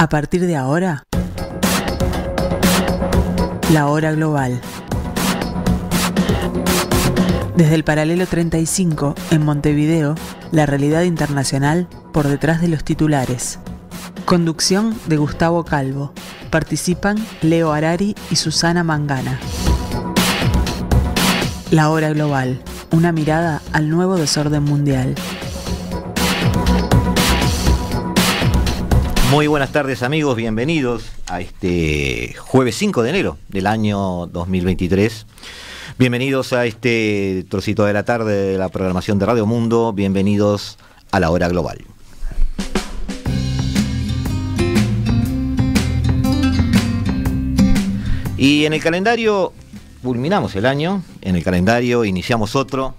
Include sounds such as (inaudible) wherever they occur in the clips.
A partir de ahora, la hora global. Desde el paralelo 35, en Montevideo, la realidad internacional por detrás de los titulares. Conducción de Gustavo Calvo. Participan Leo Arari y Susana Mangana. La hora global. Una mirada al nuevo desorden mundial. Muy buenas tardes amigos, bienvenidos a este jueves 5 de enero del año 2023. Bienvenidos a este trocito de la tarde de la programación de Radio Mundo, bienvenidos a la hora global. Y en el calendario culminamos el año, en el calendario iniciamos otro,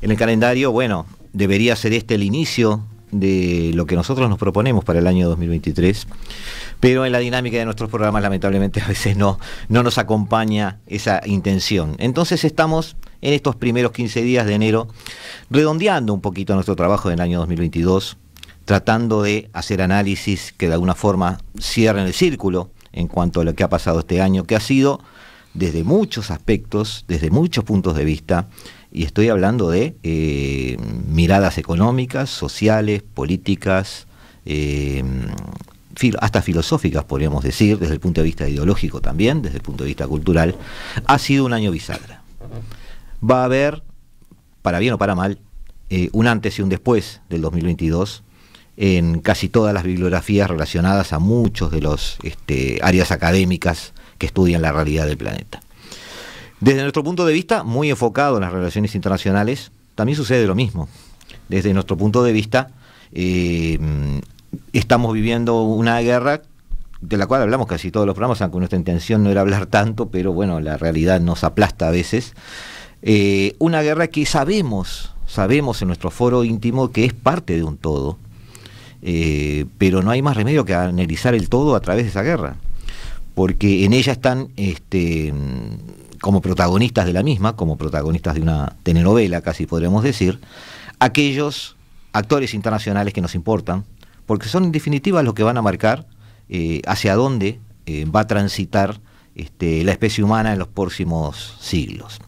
en el calendario, bueno, debería ser este el inicio de lo que nosotros nos proponemos para el año 2023, pero en la dinámica de nuestros programas lamentablemente a veces no, no nos acompaña esa intención. Entonces estamos en estos primeros 15 días de enero redondeando un poquito nuestro trabajo del año 2022, tratando de hacer análisis que de alguna forma cierren el círculo en cuanto a lo que ha pasado este año, que ha sido desde muchos aspectos, desde muchos puntos de vista, y estoy hablando de eh, miradas económicas, sociales, políticas, eh, hasta filosóficas, podríamos decir, desde el punto de vista ideológico también, desde el punto de vista cultural, ha sido un año bisagra. Va a haber, para bien o para mal, eh, un antes y un después del 2022 en casi todas las bibliografías relacionadas a muchos de los este, áreas académicas que estudian la realidad del planeta. Desde nuestro punto de vista, muy enfocado en las relaciones internacionales, también sucede lo mismo. Desde nuestro punto de vista, eh, estamos viviendo una guerra de la cual hablamos casi todos los programas, aunque nuestra intención no era hablar tanto, pero bueno, la realidad nos aplasta a veces. Eh, una guerra que sabemos, sabemos en nuestro foro íntimo que es parte de un todo, eh, pero no hay más remedio que analizar el todo a través de esa guerra, porque en ella están este, como protagonistas de la misma, como protagonistas de una telenovela, casi podríamos decir, aquellos actores internacionales que nos importan, porque son en definitiva los que van a marcar eh, hacia dónde eh, va a transitar este, la especie humana en los próximos siglos.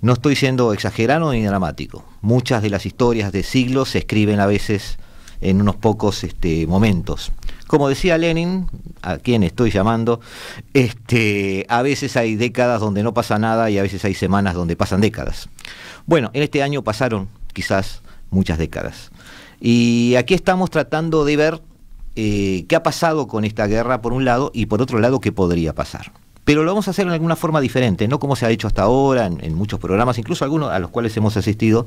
No estoy siendo exagerado ni dramático. Muchas de las historias de siglos se escriben a veces en unos pocos este, momentos. Como decía Lenin, a quien estoy llamando, este, a veces hay décadas donde no pasa nada y a veces hay semanas donde pasan décadas. Bueno, en este año pasaron quizás muchas décadas. Y aquí estamos tratando de ver eh, qué ha pasado con esta guerra por un lado y por otro lado qué podría pasar. Pero lo vamos a hacer de alguna forma diferente, no como se ha hecho hasta ahora en, muchos programas, incluso algunos a los cuales hemos asistido,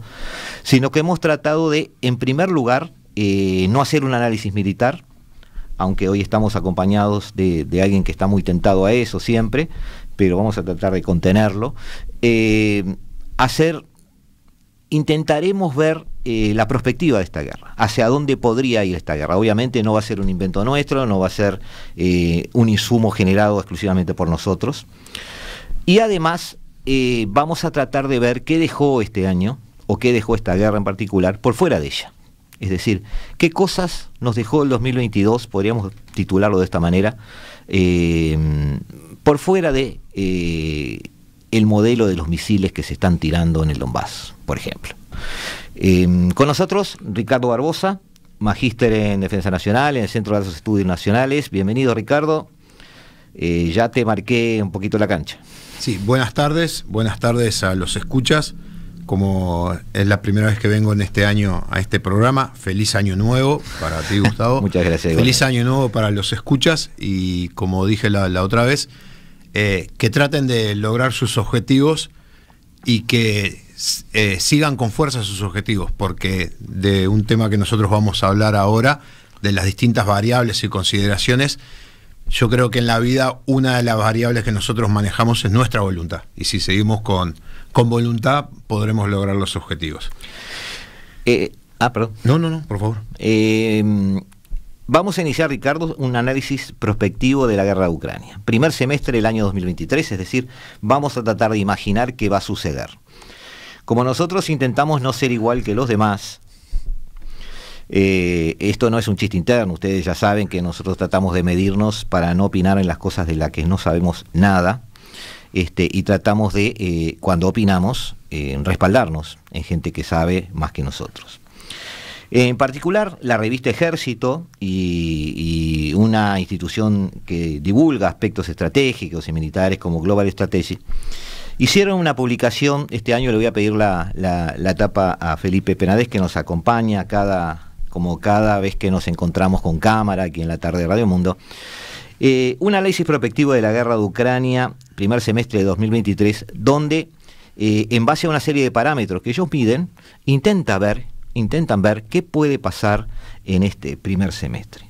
sino que hemos tratado de, en primer lugar, eh, no hacer un análisis militar, aunque hoy estamos acompañados de, alguien que está muy tentado a eso siempre, pero vamos a tratar de contenerlo, eh, intentaremos ver eh, la perspectiva de esta guerra, hacia dónde podría ir esta guerra. Obviamente no va a ser un invento nuestro, no va a ser eh, un insumo generado exclusivamente por nosotros. Y además vamos a tratar de ver qué dejó este año, o qué dejó esta guerra en particular, por fuera de ella. Es decir, ¿qué cosas nos dejó el 2022, podríamos titularlo de esta manera, eh, por fuera de eh, el modelo de los misiles que se están tirando en el Donbass, por ejemplo? Eh, con nosotros, Ricardo Barbosa, magíster en Defensa Nacional, en el Centro de Estudios Nacionales. Bienvenido, Ricardo. ya te marqué un poquito la cancha. Sí, buenas tardes, buenas tardes a los escuchas como es la primera vez que vengo en este año a este programa, feliz año nuevo para ti, (laughs) Gustavo. Muchas gracias. Feliz año nuevo para los escuchas y como dije la, otra vez, eh, que traten de lograr sus objetivos y que eh, sigan con fuerza sus objetivos, porque de un tema que nosotros vamos a hablar ahora, de las distintas variables y consideraciones, yo creo que en la vida una de las variables que nosotros manejamos es nuestra voluntad. Y si seguimos con con voluntad podremos lograr los objetivos. Eh, ah, perdón. No, no, no, por favor. Eh, vamos a iniciar, Ricardo, un análisis prospectivo de la guerra de Ucrania. Primer semestre del año 2023, es decir, vamos a tratar de imaginar qué va a suceder. Como nosotros intentamos no ser igual que los demás, eh, esto no es un chiste interno, ustedes ya saben que nosotros tratamos de medirnos para no opinar en las cosas de las que no sabemos nada. Este, y tratamos de, eh, cuando opinamos, eh, respaldarnos en gente que sabe más que nosotros. En particular, la revista Ejército y, una institución que divulga aspectos estratégicos y militares como Global Strategy, hicieron una publicación, este año le voy a pedir la, la, tapa a Felipe Penades, que nos acompaña cada, como cada vez que nos encontramos con cámara aquí en la tarde de Radio Mundo, eh, un análisis prospectivo de la guerra de Ucrania, primer semestre de 2023, donde eh, en base a una serie de parámetros que ellos miden, intenta ver, intentan ver qué puede pasar en este primer semestre.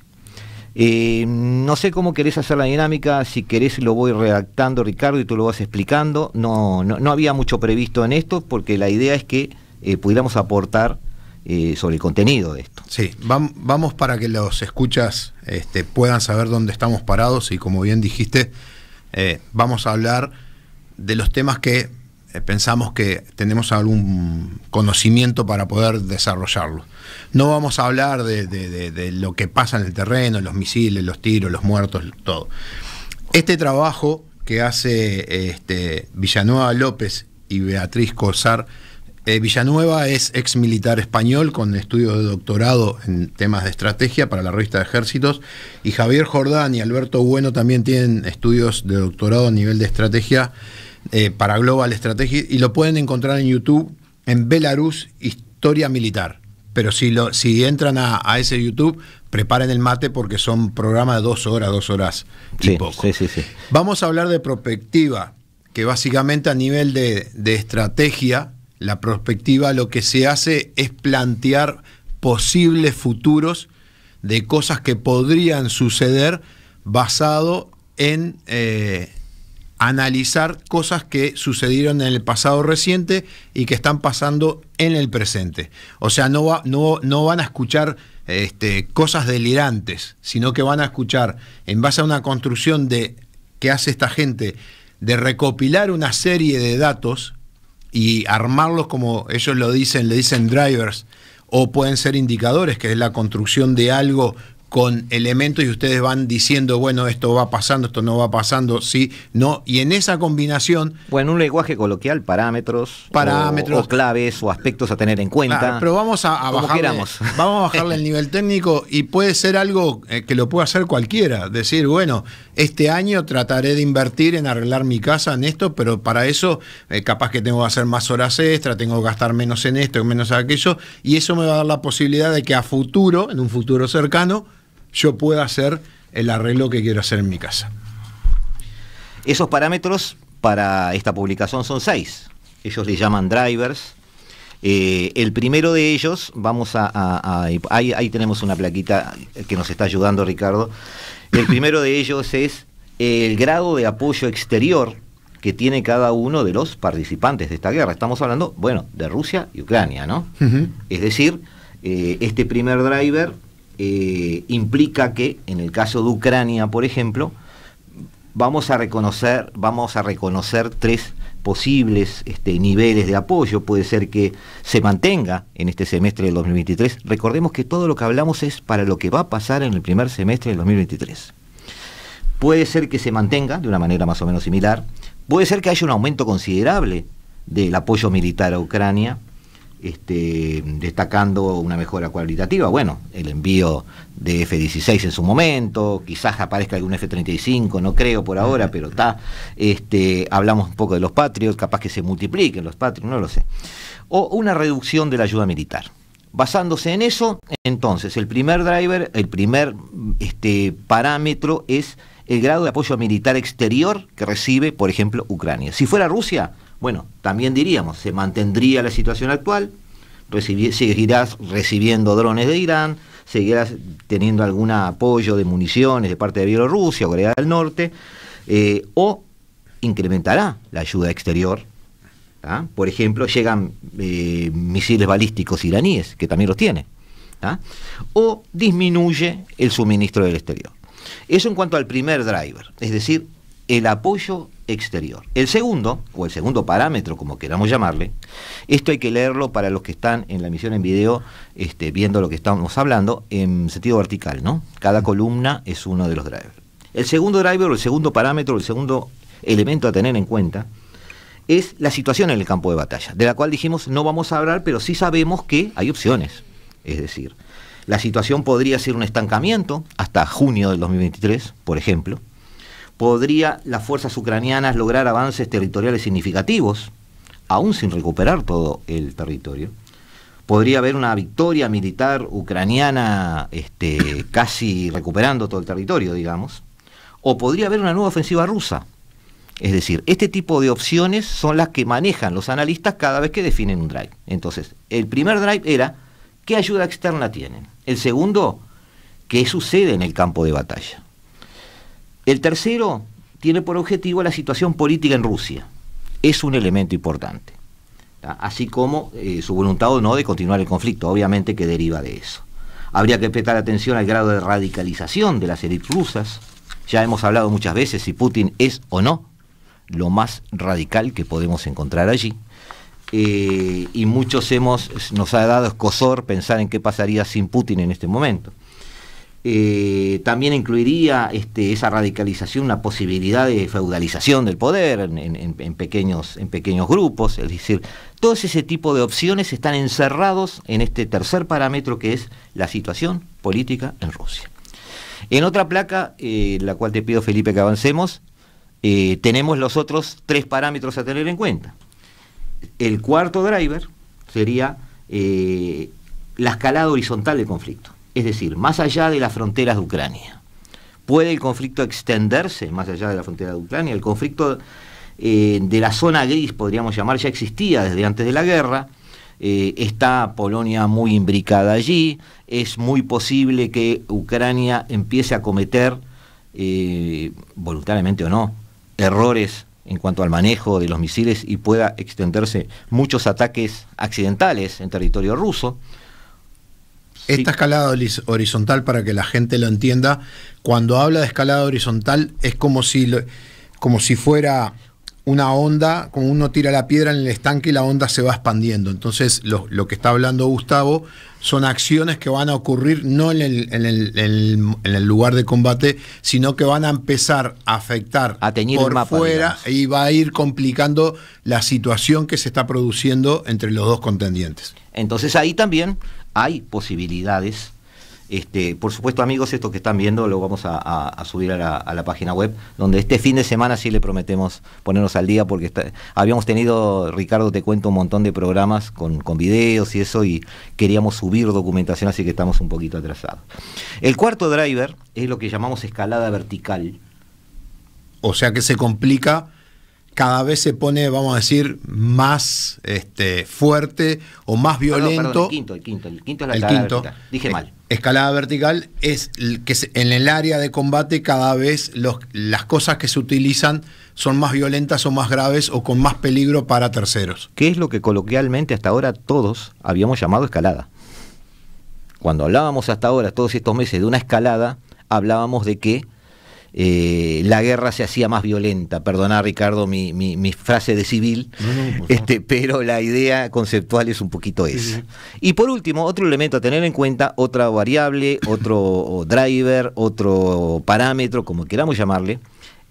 Eh, no sé cómo querés hacer la dinámica, si querés lo voy redactando Ricardo y tú lo vas explicando. No, no, había mucho previsto en esto porque la idea es que pudiéramos aportar eh, sobre el contenido de esto. Sí, vamos para que los escuchas este, puedan saber dónde estamos parados y como bien dijiste, eh, vamos a hablar de los temas que eh, pensamos que tenemos algún conocimiento para poder desarrollarlo. No vamos a hablar de, lo que pasa en el terreno, los misiles, los tiros, los muertos, todo. Este trabajo que hace este, Villanueva López y Beatriz Cosar eh, Villanueva es ex militar español con estudios de doctorado en temas de estrategia para la revista de ejércitos. Y Javier Jordán y Alberto Bueno también tienen estudios de doctorado a nivel de estrategia eh, para Global Strategy. Y lo pueden encontrar en YouTube en Belarus Historia Militar. Pero si, lo, si entran a, ese YouTube, preparen el mate porque son programas de dos horas, dos horas y poco. Vamos a hablar de prospectiva, que básicamente a nivel de, de estrategia la prospectiva lo que se hace es plantear posibles futuros de cosas que podrían suceder basado en eh, analizar cosas que sucedieron en el pasado reciente y que están pasando en el presente. O sea, no, no, no van a escuchar este, cosas delirantes, sino que van a escuchar, en base a una construcción de, que hace esta gente, de recopilar una serie de datos y armarlos como ellos lo dicen, le dicen drivers, o pueden ser indicadores, que es la construcción de algo con elementos y ustedes van diciendo, bueno, esto va pasando, esto no va pasando, sí, no, y en esa combinación... Bueno, un lenguaje coloquial, parámetros, parámetros o, claves o aspectos a tener en cuenta. pero vamos a, bajarle, (laughs) vamos a el nivel técnico y puede ser algo eh, que lo pueda hacer cualquiera, decir, bueno, este año trataré de invertir en arreglar mi casa, en esto, pero para eso eh, capaz que tengo que hacer más horas extra, tengo que gastar menos en esto, menos en aquello, y eso me va a dar la posibilidad de que a futuro, en un futuro cercano, yo pueda hacer el arreglo que quiero hacer en mi casa. Esos parámetros para esta publicación son seis. Ellos le llaman drivers. Eh, el primero de ellos, vamos a, ahí, tenemos una plaquita que nos está ayudando Ricardo. El primero de ellos es el grado de apoyo exterior que tiene cada uno de los participantes de esta guerra. Estamos hablando, bueno, de Rusia y Ucrania, ¿no? Es decir, eh, este primer driver eh, implica que, en el caso de Ucrania, por ejemplo, vamos a reconocer, vamos a reconocer tres posibles este, niveles de apoyo. Puede ser que se mantenga en este semestre del 2023. Recordemos que todo lo que hablamos es para lo que va a pasar en el primer semestre del 2023. Puede ser que se mantenga de una manera más o menos similar. Puede ser que haya un aumento considerable del apoyo militar a Ucrania. Este, destacando una mejora cualitativa. Bueno, el envío de F-16 en su momento, quizás aparezca algún F-35, no creo por ahora, pero está. Este, hablamos un poco de los patrios capaz que se multipliquen los patrios, no lo sé. O una reducción de la ayuda militar. Basándose en eso, entonces, el primer driver, el primer este, parámetro es el grado de apoyo militar exterior que recibe, por ejemplo, Ucrania. Si fuera Rusia, bueno, también diríamos, se mantendría la situación actual, seguirás recibiendo drones de Irán, seguirás teniendo algún apoyo de municiones de parte de Bielorrusia o Corea del Norte, eh, o incrementará la ayuda exterior. ¿ah? Por ejemplo, llegan eh, misiles balísticos iraníes, que también los tiene, ¿ah? o disminuye el suministro del exterior. Eso en cuanto al primer driver, es decir, el apoyo exterior. El segundo, o el segundo parámetro, como queramos llamarle, esto hay que leerlo para los que están en la emisión en video, este, viendo lo que estamos hablando, en sentido vertical, ¿no? Cada columna es uno de los drivers. El segundo driver, o el segundo parámetro, el segundo elemento a tener en cuenta, es la situación en el campo de batalla, de la cual dijimos no vamos a hablar, pero sí sabemos que hay opciones. Es decir, la situación podría ser un estancamiento hasta junio del 2023, por ejemplo, podría las fuerzas ucranianas lograr avances territoriales significativos, aún sin recuperar todo el territorio. Podría haber una victoria militar ucraniana este, (coughs) casi recuperando todo el territorio, digamos. O podría haber una nueva ofensiva rusa. Es decir, este tipo de opciones son las que manejan los analistas cada vez que definen un drive. Entonces, el primer drive era qué ayuda externa tienen. El segundo, qué sucede en el campo de batalla. El tercero tiene por objetivo la situación política en Rusia. Es un elemento importante. Así como eh, su voluntad o no de continuar el conflicto, obviamente que deriva de eso. Habría que prestar atención al grado de radicalización de las élites rusas. Ya hemos hablado muchas veces si Putin es o no lo más radical que podemos encontrar allí. Eh, y muchos hemos, nos ha dado escosor pensar en qué pasaría sin Putin en este momento. Eh, también incluiría este, esa radicalización la posibilidad de feudalización del poder en, pequeños, en pequeños grupos, es decir, todos ese tipo de opciones están encerrados en este tercer parámetro que es la situación política en Rusia. En otra placa, eh, la cual te pido Felipe que avancemos, eh, tenemos los otros tres parámetros a tener en cuenta. El cuarto driver sería la escalada horizontal del conflicto es decir, más allá de las fronteras de Ucrania. ¿Puede el conflicto extenderse más allá de la frontera de Ucrania? El conflicto eh, de la zona gris, podríamos llamar, ya existía desde antes de la guerra. Eh, está Polonia muy imbricada allí. Es muy posible que Ucrania empiece a cometer, eh, voluntariamente o no, errores en cuanto al manejo de los misiles y pueda extenderse muchos ataques accidentales en territorio ruso. Esta escalada horizontal, para que la gente lo entienda, cuando habla de escalada horizontal es como si, como si fuera una onda, como uno tira la piedra en el estanque y la onda se va expandiendo. Entonces, lo, que está hablando Gustavo son acciones que van a ocurrir no en el, en el, en el, lugar de combate, sino que van a empezar a afectar a por fuera y va a ir complicando la situación que se está produciendo entre los dos contendientes. Entonces ahí también hay posibilidades. Este, por supuesto, amigos, esto que están viendo lo vamos a, subir a la, página web, donde este fin de semana sí le prometemos ponernos al día, porque habíamos tenido, Ricardo, te cuento un montón de programas con, con videos y eso, y queríamos subir documentación, así que estamos un poquito atrasados. El cuarto driver es lo que llamamos escalada vertical. O sea que se complica cada vez se pone, vamos a decir, más este, fuerte o más ah, violento. el quinto, el quinto, el quinto la Dije eh, mal. Escalada vertical es que en el área de combate cada vez las cosas que se utilizan son más violentas o más graves o con más peligro para terceros. ¿Qué es lo que coloquialmente hasta ahora todos habíamos llamado escalada? Cuando hablábamos hasta ahora, todos estos meses, de una escalada, hablábamos de que eh, la guerra se hacía más violenta. Perdona, Ricardo, mi, frase de civil, este, pero la idea conceptual es un poquito esa. Y por último, otro elemento a tener en cuenta, otra variable, otro (laughs) driver, otro parámetro, como queramos llamarle,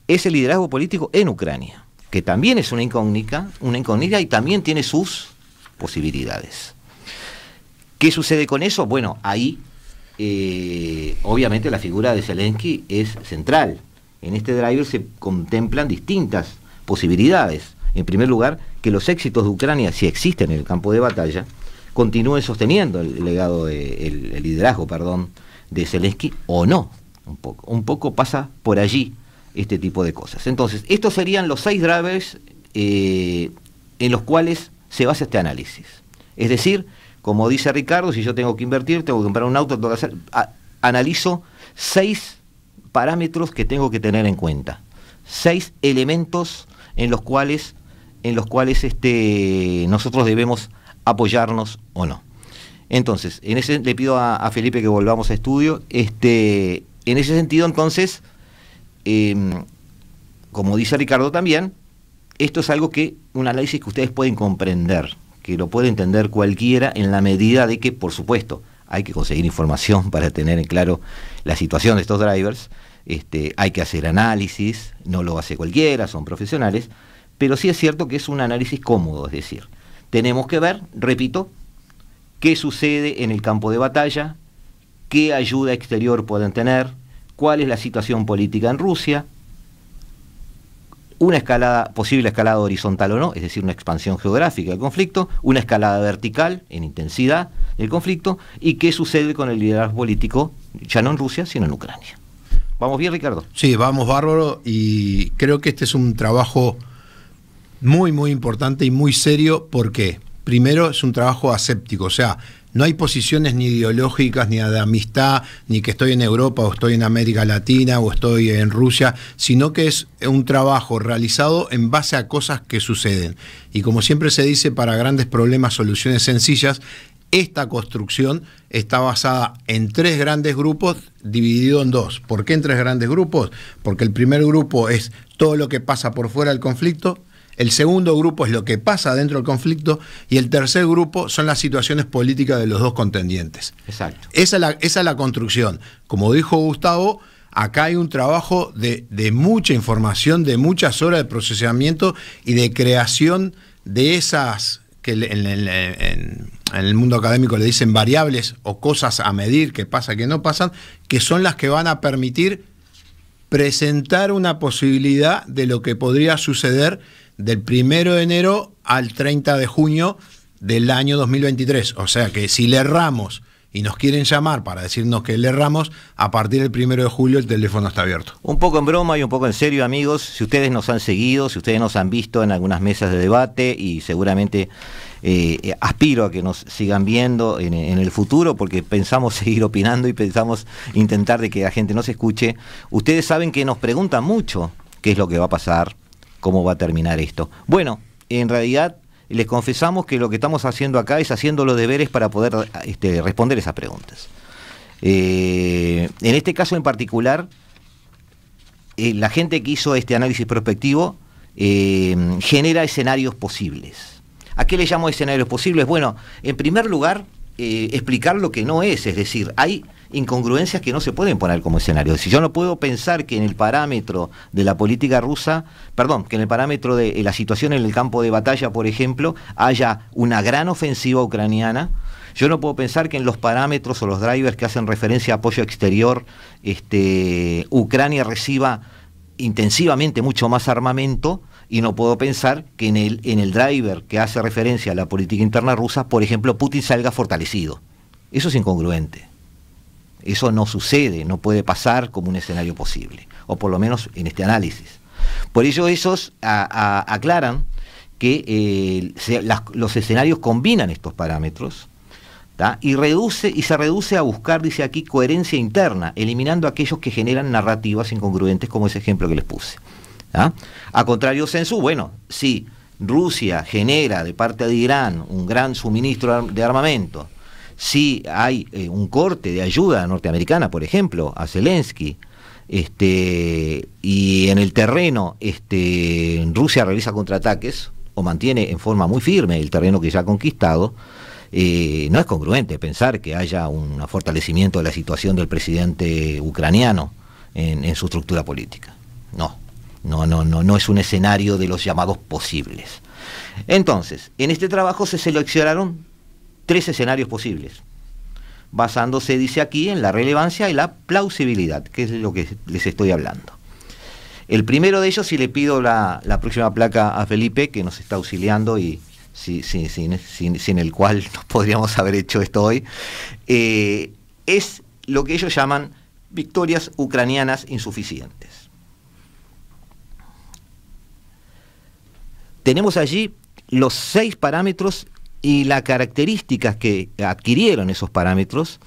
es el liderazgo político en Ucrania, que también es una incógnita, una incógnita y también tiene sus posibilidades. ¿Qué sucede con eso? Bueno, ahí eh, obviamente la figura de Zelensky es central. En este driver se contemplan distintas posibilidades. En primer lugar, que los éxitos de Ucrania, si existen en el campo de batalla, continúen sosteniendo el legado, el, liderazgo, perdón, de Zelensky o no. Un poco, pasa por allí este tipo de cosas. Entonces, estos serían los seis drivers eh, en los cuales se basa este análisis. Es decir, como dice Ricardo, si yo tengo que invertir, tengo que comprar un auto, analizo seis parámetros que tengo que tener en cuenta. Seis elementos en los cuales, en los cuales este, nosotros debemos apoyarnos o no. Entonces, en ese le pido a, Felipe que volvamos a estudio. Este, en ese sentido, entonces, em, como dice Ricardo también, esto es algo que, un análisis que ustedes pueden comprender que lo puede entender cualquiera en la medida de que, por supuesto, hay que conseguir información para tener en claro la situación de estos drivers, este, hay que hacer análisis, no lo hace cualquiera, son profesionales, pero sí es cierto que es un análisis cómodo, es decir, tenemos que ver, repito, qué sucede en el campo de batalla, qué ayuda exterior pueden tener, cuál es la situación política en Rusia, una escalada, posible escalada horizontal o no, es decir, una expansión geográfica del conflicto, una escalada vertical en intensidad del conflicto, y qué sucede con el liderazgo político, ya no en Rusia, sino en Ucrania. ¿Vamos bien, Ricardo? Sí, vamos bárbaro, y creo que este es un trabajo muy, muy importante y muy serio, porque primero es un trabajo aséptico, o sea, no hay posiciones ni ideológicas, ni de amistad, ni que estoy en Europa o estoy en América Latina o estoy en Rusia, sino que es un trabajo realizado en base a cosas que suceden. Y como siempre se dice, para grandes problemas, soluciones sencillas, esta construcción está basada en tres grandes grupos dividido en dos. ¿Por qué en tres grandes grupos? Porque el primer grupo es todo lo que pasa por fuera del conflicto, el segundo grupo es lo que pasa dentro del conflicto y el tercer grupo son las situaciones políticas de los dos contendientes. Exacto. Esa es la, construcción. Como dijo Gustavo, acá hay un trabajo de, mucha información, de muchas horas de procesamiento y de creación de esas que en, el mundo académico le dicen variables o cosas a medir que pasa, que no pasan, que son las que van a permitir presentar una posibilidad de lo que podría suceder del 1 de enero al 30 de junio del año 2023. O sea que si le erramos y nos quieren llamar para decirnos que le erramos, a partir del 1 de julio el teléfono está abierto. Un poco en broma y un poco en serio, amigos. Si ustedes nos han seguido, si ustedes nos han visto en algunas mesas de debate y seguramente eh, aspiro a que nos sigan viendo en, el futuro porque pensamos (laughs) seguir opinando y pensamos intentar de que la gente nos escuche. Ustedes saben que nos preguntan mucho qué es lo que va a pasar, cómo va a terminar esto. Bueno, en realidad les confesamos que lo que estamos haciendo acá es haciendo los deberes para poder este, responder esas preguntas. Eh, en este caso en particular, eh, la gente que hizo este análisis prospectivo eh, genera escenarios posibles. ¿A qué le llamo escenarios posibles? Bueno, en primer lugar, eh, explicar lo que no es, es decir, hay incongruencias que no se pueden poner como escenario. Si yo no puedo pensar que en el parámetro de la política rusa, perdón, que en el parámetro de eh, la situación en el campo de batalla, por ejemplo, haya una gran ofensiva ucraniana, yo no puedo pensar que en los parámetros o los drivers que hacen referencia a apoyo exterior, este, Ucrania reciba intensivamente mucho más armamento y no puedo pensar que en el, en el driver que hace referencia a la política interna rusa, por ejemplo, Putin salga fortalecido. Eso es incongruente. Eso no sucede, no puede pasar como un escenario posible, o por lo menos en este análisis. Por ello esos aclaran que eh, los escenarios combinan estos parámetros y, reduce, y se reduce a buscar, dice aquí, coherencia interna, eliminando aquellos que generan narrativas incongruentes como ese ejemplo que les puse. ¿Ah? A contrario, Sensu, bueno, si Rusia genera de parte de Irán un gran suministro de armamento, si hay eh, un corte de ayuda norteamericana, por ejemplo, a Zelensky, este, y en el terreno este, Rusia realiza contraataques o mantiene en forma muy firme el terreno que ya ha conquistado, eh, no es congruente pensar que haya un fortalecimiento de la situación del presidente ucraniano en su estructura política. No. No, no, no, no es un escenario de los llamados posibles. Entonces, en este trabajo se seleccionaron tres escenarios posibles, basándose, dice aquí, en la relevancia y la plausibilidad, que es lo que les estoy hablando. El primero de ellos, si le pido la, próxima placa a Felipe, que nos está auxiliando y sin, el cual (laughs) no podríamos haber hecho esto hoy, eh, es lo que ellos llaman victorias ucranianas insuficientes. tenemos allí los seis parámetros y las características que adquirieron esos parámetros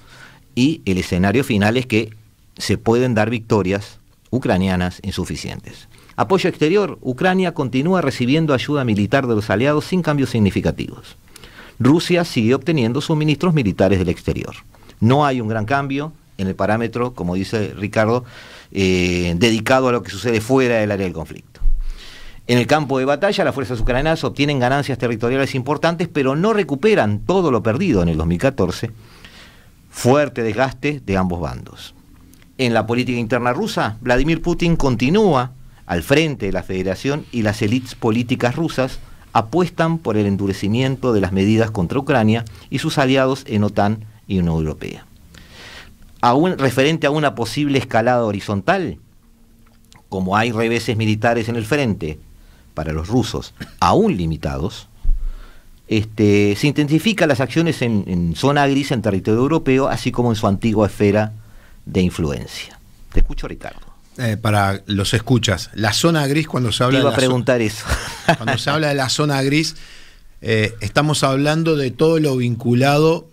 y el escenario final es que se pueden dar victorias ucranianas insuficientes. Apoyo exterior, Ucrania continúa recibiendo ayuda militar de los aliados sin cambios significativos. Rusia sigue obteniendo suministros militares del exterior. No hay un gran cambio en el parámetro, como dice Ricardo, eh, dedicado a lo que sucede fuera del área del conflicto. En el campo de batalla, las fuerzas ucranianas obtienen ganancias territoriales importantes, pero no recuperan todo lo perdido en el 2014. Fuerte desgaste de ambos bandos. En la política interna rusa, Vladimir Putin continúa al frente de la federación y las élites políticas rusas apuestan por el endurecimiento de las medidas contra Ucrania y sus aliados en OTAN y Unión Europea. referente a una posible escalada horizontal, como hay reveses militares en el frente, para los rusos, aún limitados, este, se intensifican las acciones en, zona gris, en territorio europeo, así como en su antigua esfera de influencia. Te escucho, Ricardo. Eh, para los escuchas, la zona gris cuando se habla... Te iba a preguntar eso. cuando se habla de la zona gris, eh, estamos hablando de todo lo vinculado,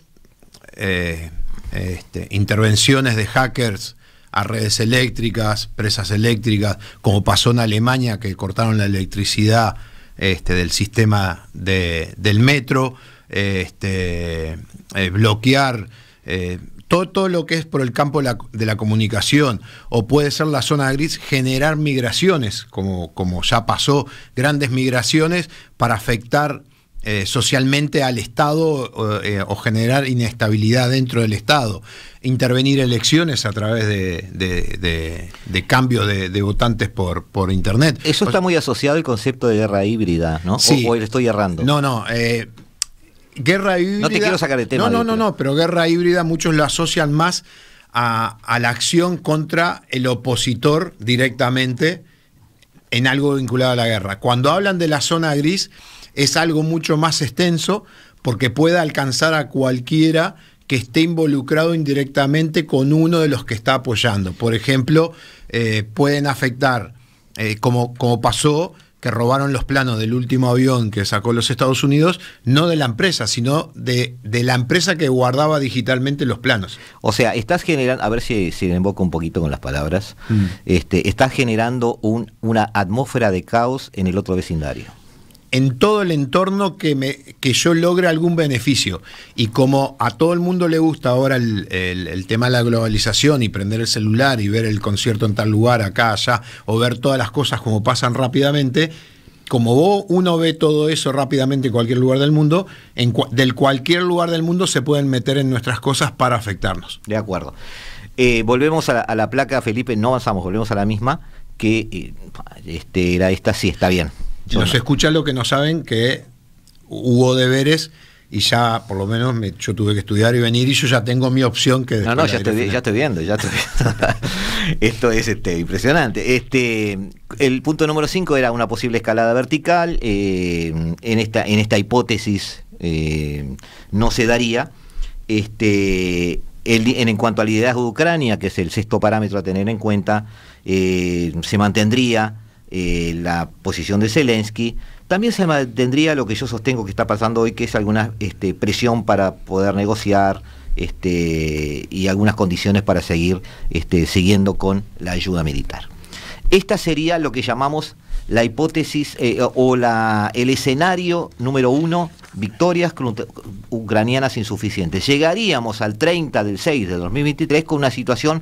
eh, este, intervenciones de hackers a redes eléctricas, presas eléctricas, como pasó en Alemania, que cortaron la electricidad este, del sistema del metro, este, eh, bloquear eh, todo, lo que es por el campo de la, comunicación, o puede ser la zona gris, generar migraciones, como, como ya pasó, grandes migraciones para afectar eh, socialmente al Estado eh, eh, o generar inestabilidad dentro del Estado, intervenir elecciones a través de, de, cambios de, votantes por, por Internet. Eso está muy asociado al concepto de guerra híbrida, ¿no? Sí. O, estoy errando. No, no. guerra híbrida. No te quiero sacar el tema. No, no, no, pero guerra híbrida muchos lo asocian más a la acción contra el opositor directamente en algo vinculado a la guerra. Cuando hablan de la zona gris es algo mucho más extenso porque puede alcanzar a cualquiera que esté involucrado indirectamente con uno de los que está apoyando. Por ejemplo, eh, pueden afectar, eh, como, como pasó, que robaron los planos del último avión que sacó los Estados Unidos, no de la empresa, sino de, de la empresa que guardaba digitalmente los planos. O sea, estás generando, a ver si, si me invoco un poquito con las palabras, mm. este, estás generando un, una atmósfera de caos en el otro vecindario en todo el entorno que, me, que yo logre algún beneficio. Y como a todo el mundo le gusta ahora el, tema de la globalización y prender el celular y ver el concierto en tal lugar, acá, allá, o ver todas las cosas como pasan rápidamente, como uno ve todo eso rápidamente en cualquier lugar del mundo, en del cualquier lugar del mundo se pueden meter en nuestras cosas para afectarnos. De acuerdo. Eh, volvemos a la, a placa, Felipe, no avanzamos, volvemos a la misma, que eh, este, era esta sí está bien nos escucha lo que no saben que hubo deberes y ya por lo menos yo tuve que estudiar y venir y yo ya tengo mi opción que no no ya estoy, viendo ya estoy viendo. (laughs) esto es este impresionante este el punto número 5 era una posible escalada vertical eh, en esta en esta hipótesis eh, no se daría este en, cuanto cuanto la liderazgo de Ucrania que es el sexto parámetro a tener en cuenta eh, se mantendría eh, la posición de Zelensky, también se mantendría lo que yo sostengo que está pasando hoy, que es alguna este, presión para poder negociar este, y algunas condiciones para seguir este, siguiendo con la ayuda militar. Esta sería lo que llamamos la hipótesis eh, o la, el escenario número uno, victorias ucranianas insuficientes. Llegaríamos al 30 del 6 de 2023 con una situación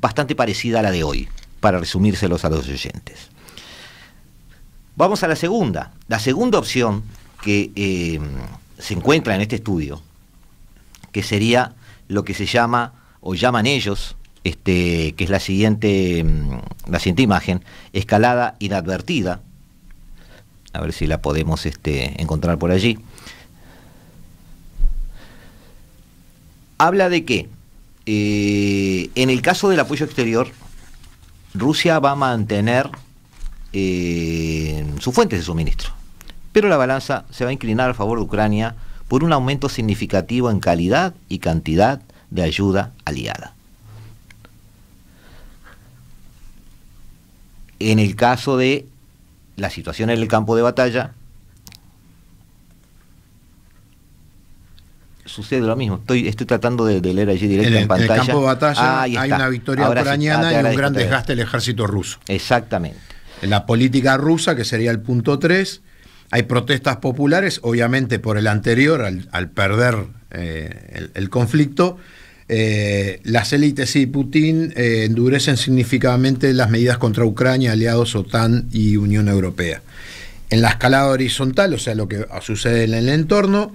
bastante parecida a la de hoy, para resumírselos a los oyentes. Vamos a la segunda. La segunda opción que eh, se encuentra en este estudio, que sería lo que se llama, o llaman ellos, este, que es la siguiente, mm, la siguiente imagen, escalada inadvertida. A ver si la podemos este, encontrar por allí. Habla de que eh, en el caso del apoyo exterior, Rusia va a mantener eh, sus fuentes de suministro. Pero la balanza se va a inclinar a favor de Ucrania por un aumento significativo en calidad y cantidad de ayuda aliada. En el caso de la situación en el campo de batalla, sucede lo mismo. Estoy, tratando de, leer allí directo en, pantalla. En el campo de batalla hay una victoria ucraniana y un gran desgaste del ejército ruso. Exactamente. En La política rusa, que sería el punto 3. Hay protestas populares, obviamente por el anterior, al, perder eh, el, conflicto. Eh, las élites y Putin eh, endurecen significativamente las medidas contra Ucrania, aliados OTAN y Unión Europea. En la escalada horizontal, o sea, lo que sucede en el entorno,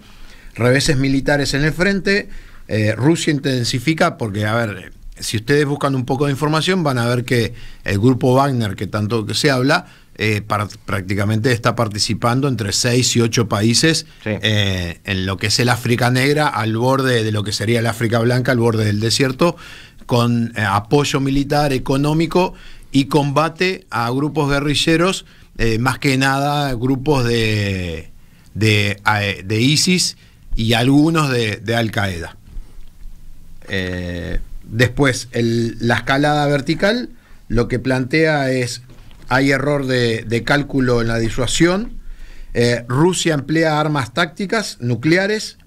reveses militares en el frente, Rusia intensifica, porque, a ver, si ustedes buscan un poco de información, van a ver que el grupo Wagner, que tanto se habla, eh, prácticamente está participando entre seis y ocho países eh, en lo que es el África Negra, al borde de lo que sería el África Blanca, al borde del desierto, con eh, apoyo militar, económico y combate a grupos guerrilleros, más que nada grupos de, de, ISIS y algunos de, de Al Qaeda. Después, la escalada vertical lo que plantea es, hay error de, cálculo en la disuasión, eh, Rusia emplea armas tácticas nucleares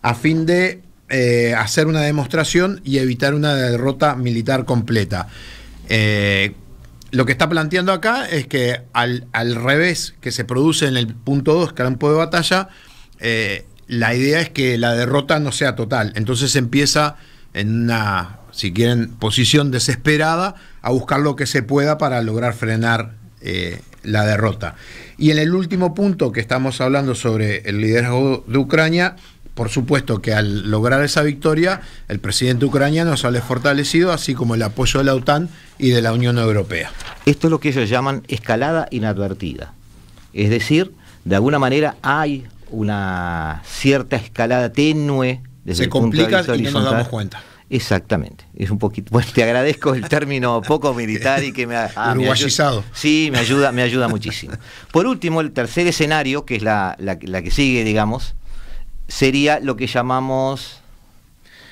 a fin de eh, hacer una demostración y evitar una derrota militar completa. Eh, lo que está planteando acá es que al, al, revés que se produce en el punto 2, campo de batalla, la idea es que la derrota no sea total. Entonces empieza en una si quieren, posición desesperada, a buscar lo que se pueda para lograr frenar eh, la derrota. Y en el último punto que estamos hablando sobre el liderazgo de Ucrania, por supuesto que al lograr esa victoria, el presidente ucraniano sale fortalecido, así como el apoyo de la OTAN y de la Unión Europea. Esto es lo que ellos llaman escalada inadvertida. Es decir, de alguna manera hay una cierta escalada tenue desde el punto de vista Se complica y no nos damos cuenta. Exactamente, es un poquito. Bueno, te agradezco el término poco militar y que me, ha... Ah, Uruguayizado. sí, me ayuda, me ayuda muchísimo. Por último, el tercer escenario, que es la, que sigue, digamos, sería lo que llamamos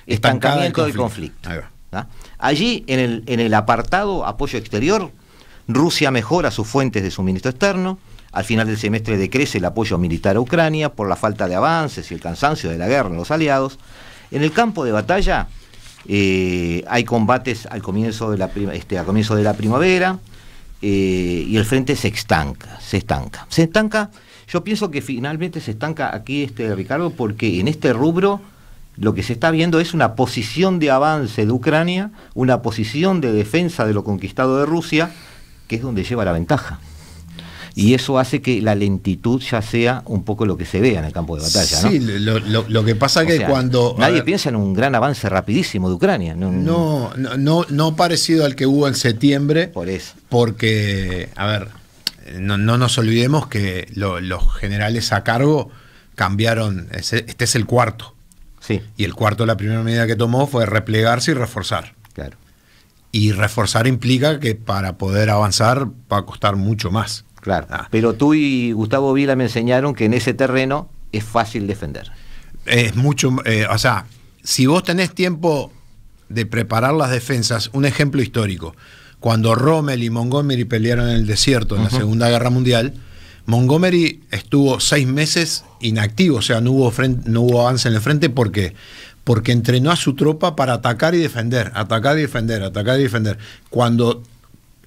estancamiento del conflicto. Allí, en el, en el apartado apoyo exterior, Rusia mejora sus fuentes de suministro externo. Al final del semestre decrece el apoyo militar a Ucrania por la falta de avances y el cansancio de la guerra en los aliados. En el campo de batalla, eh, hay combates al comienzo de la, este, al comienzo de la primavera eh, y el frente se estanca, se estanca. Se estanca, yo pienso que finalmente se estanca aquí, este, Ricardo, porque en este rubro lo que se está viendo es una posición de avance de Ucrania, una posición de defensa de lo conquistado de Rusia, que es donde lleva la ventaja y eso hace que la lentitud ya sea un poco lo que se vea en el campo de batalla. Sí, lo, que pasa es que cuando... Nadie piensa en un gran avance rapidísimo de Ucrania. No no, no, parecido al que hubo en septiembre. Por eso. Porque, a ver, no, nos olvidemos que los generales a cargo cambiaron, este es el cuarto. Sí. Y el cuarto, la primera medida que tomó fue replegarse y reforzar. Claro. Y reforzar implica que para poder avanzar va a costar mucho más. Claro. Ah. Pero tú y Gustavo Vila me enseñaron que en ese terreno es fácil defender. Es mucho, eh, o sea, si vos tenés tiempo de preparar las defensas, un ejemplo histórico, cuando Rommel y Montgomery pelearon en el desierto en la Segunda Guerra Mundial, Montgomery estuvo seis meses inactivo, o sea, no hubo, no hubo avance en el frente ¿Por qué? porque entrenó a su tropa para atacar y defender, atacar y defender, atacar y defender. Cuando